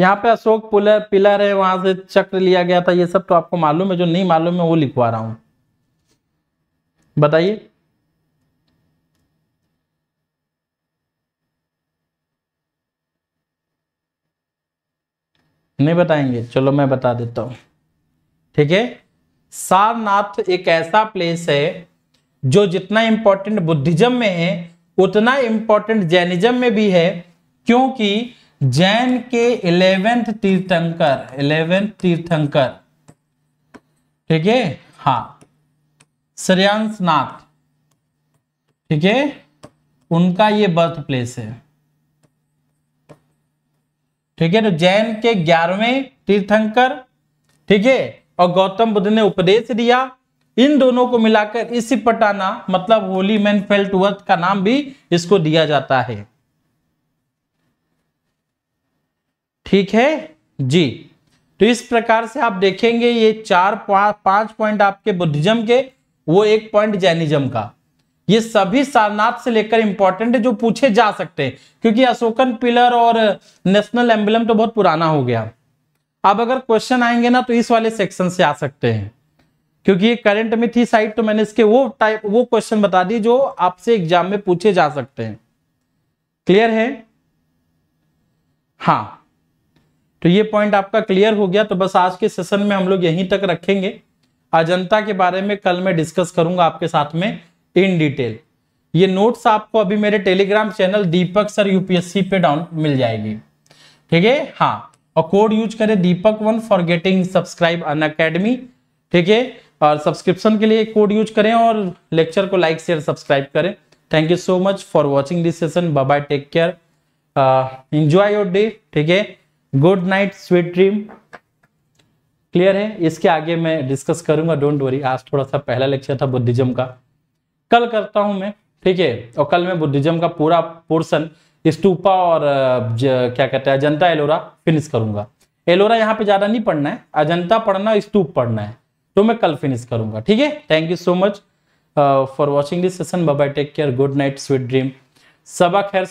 S1: यहां पे अशोक पुलर पिलर है वहां से चक्र लिया गया था ये सब तो आपको मालूम है जो नहीं मालूम है वो लिखवा रहा हूं बताइए नहीं बताएंगे चलो मैं बता देता हूं ठीक है सारनाथ एक ऐसा प्लेस है जो जितना इम्पोर्टेंट बुद्धिज्म में है उतना इंपॉर्टेंट जैनिज्म में भी है क्योंकि जैन के इलेवेंथ तीर्थंकर इलेवेंथ तीर्थंकर ठीक है हाँ श्रेयांशनाथ नाथ ठीक है उनका ये बर्थ प्लेस है ठीक है तो जैन के ग्यारहवें तीर्थंकर ठीक है और गौतम बुद्ध ने उपदेश दिया इन दोनों को मिलाकर इसी पटाना मतलब होली मैन फेल्ट वर्थ का नाम भी इसको दिया जाता है ठीक है जी तो इस प्रकार से आप देखेंगे ये चार पांच पॉइंट आपके बुद्धिज्म के वो एक पॉइंट जैनिज्म का ये सभी सारनाथ से लेकर इंपॉर्टेंट है जो पूछे जा सकते हैं क्योंकि अशोकन पिलर और नेशनल एम्बुलम तो बहुत पुराना हो गया अब अगर क्वेश्चन आएंगे ना तो इस वाले सेक्शन से आ सकते हैं क्योंकि ये करंट में थी साइड तो मैंने इसके वो टाइप वो क्वेश्चन बता दी जो आपसे एग्जाम में पूछे जा सकते हैं क्लियर है हाँ तो ये पॉइंट आपका क्लियर हो गया तो बस आज के सेशन में हम लोग यहीं तक रखेंगे अजंता के बारे में कल मैं डिस्कस करूंगा आपके साथ में इन डिटेल ये नोट्स आपको अभी मेरे Telegram channel Deepak sir UPSC पे डाउन मिल जाएगी ठीक है हाँ और कोड यूज करें Deepak one for getting subscribe Unacademy ठीक है और सब्सक्रिप्शन के लिए कोड यूज करें और लेक्चर को लाइक शेयर सब्सक्राइब करें thank you so much for watching this session bye take care enjoy your day ठीक है good night sweet dream clear है इसके आगे मैं डिस्कस करूंगा डोंट वरी आज थोड़ा सा पहला लेक्चर था बुद्धिज्म का कल करता हूं मैं ठीक है और कल मैं बुद्धिज्म का पूरा पोर्सन स्तूपा और ज, क्या कहते हैं अजंता एलोरा फिनिश करूंगा एलोरा यहाँ पे ज्यादा नहीं पढ़ना है अजंता पढ़ना स्तूप पढ़ना है तो मैं कल फिनिश करूंगा ठीक है thank you so much for watching this session bye take care good night sweet dream सबक खैर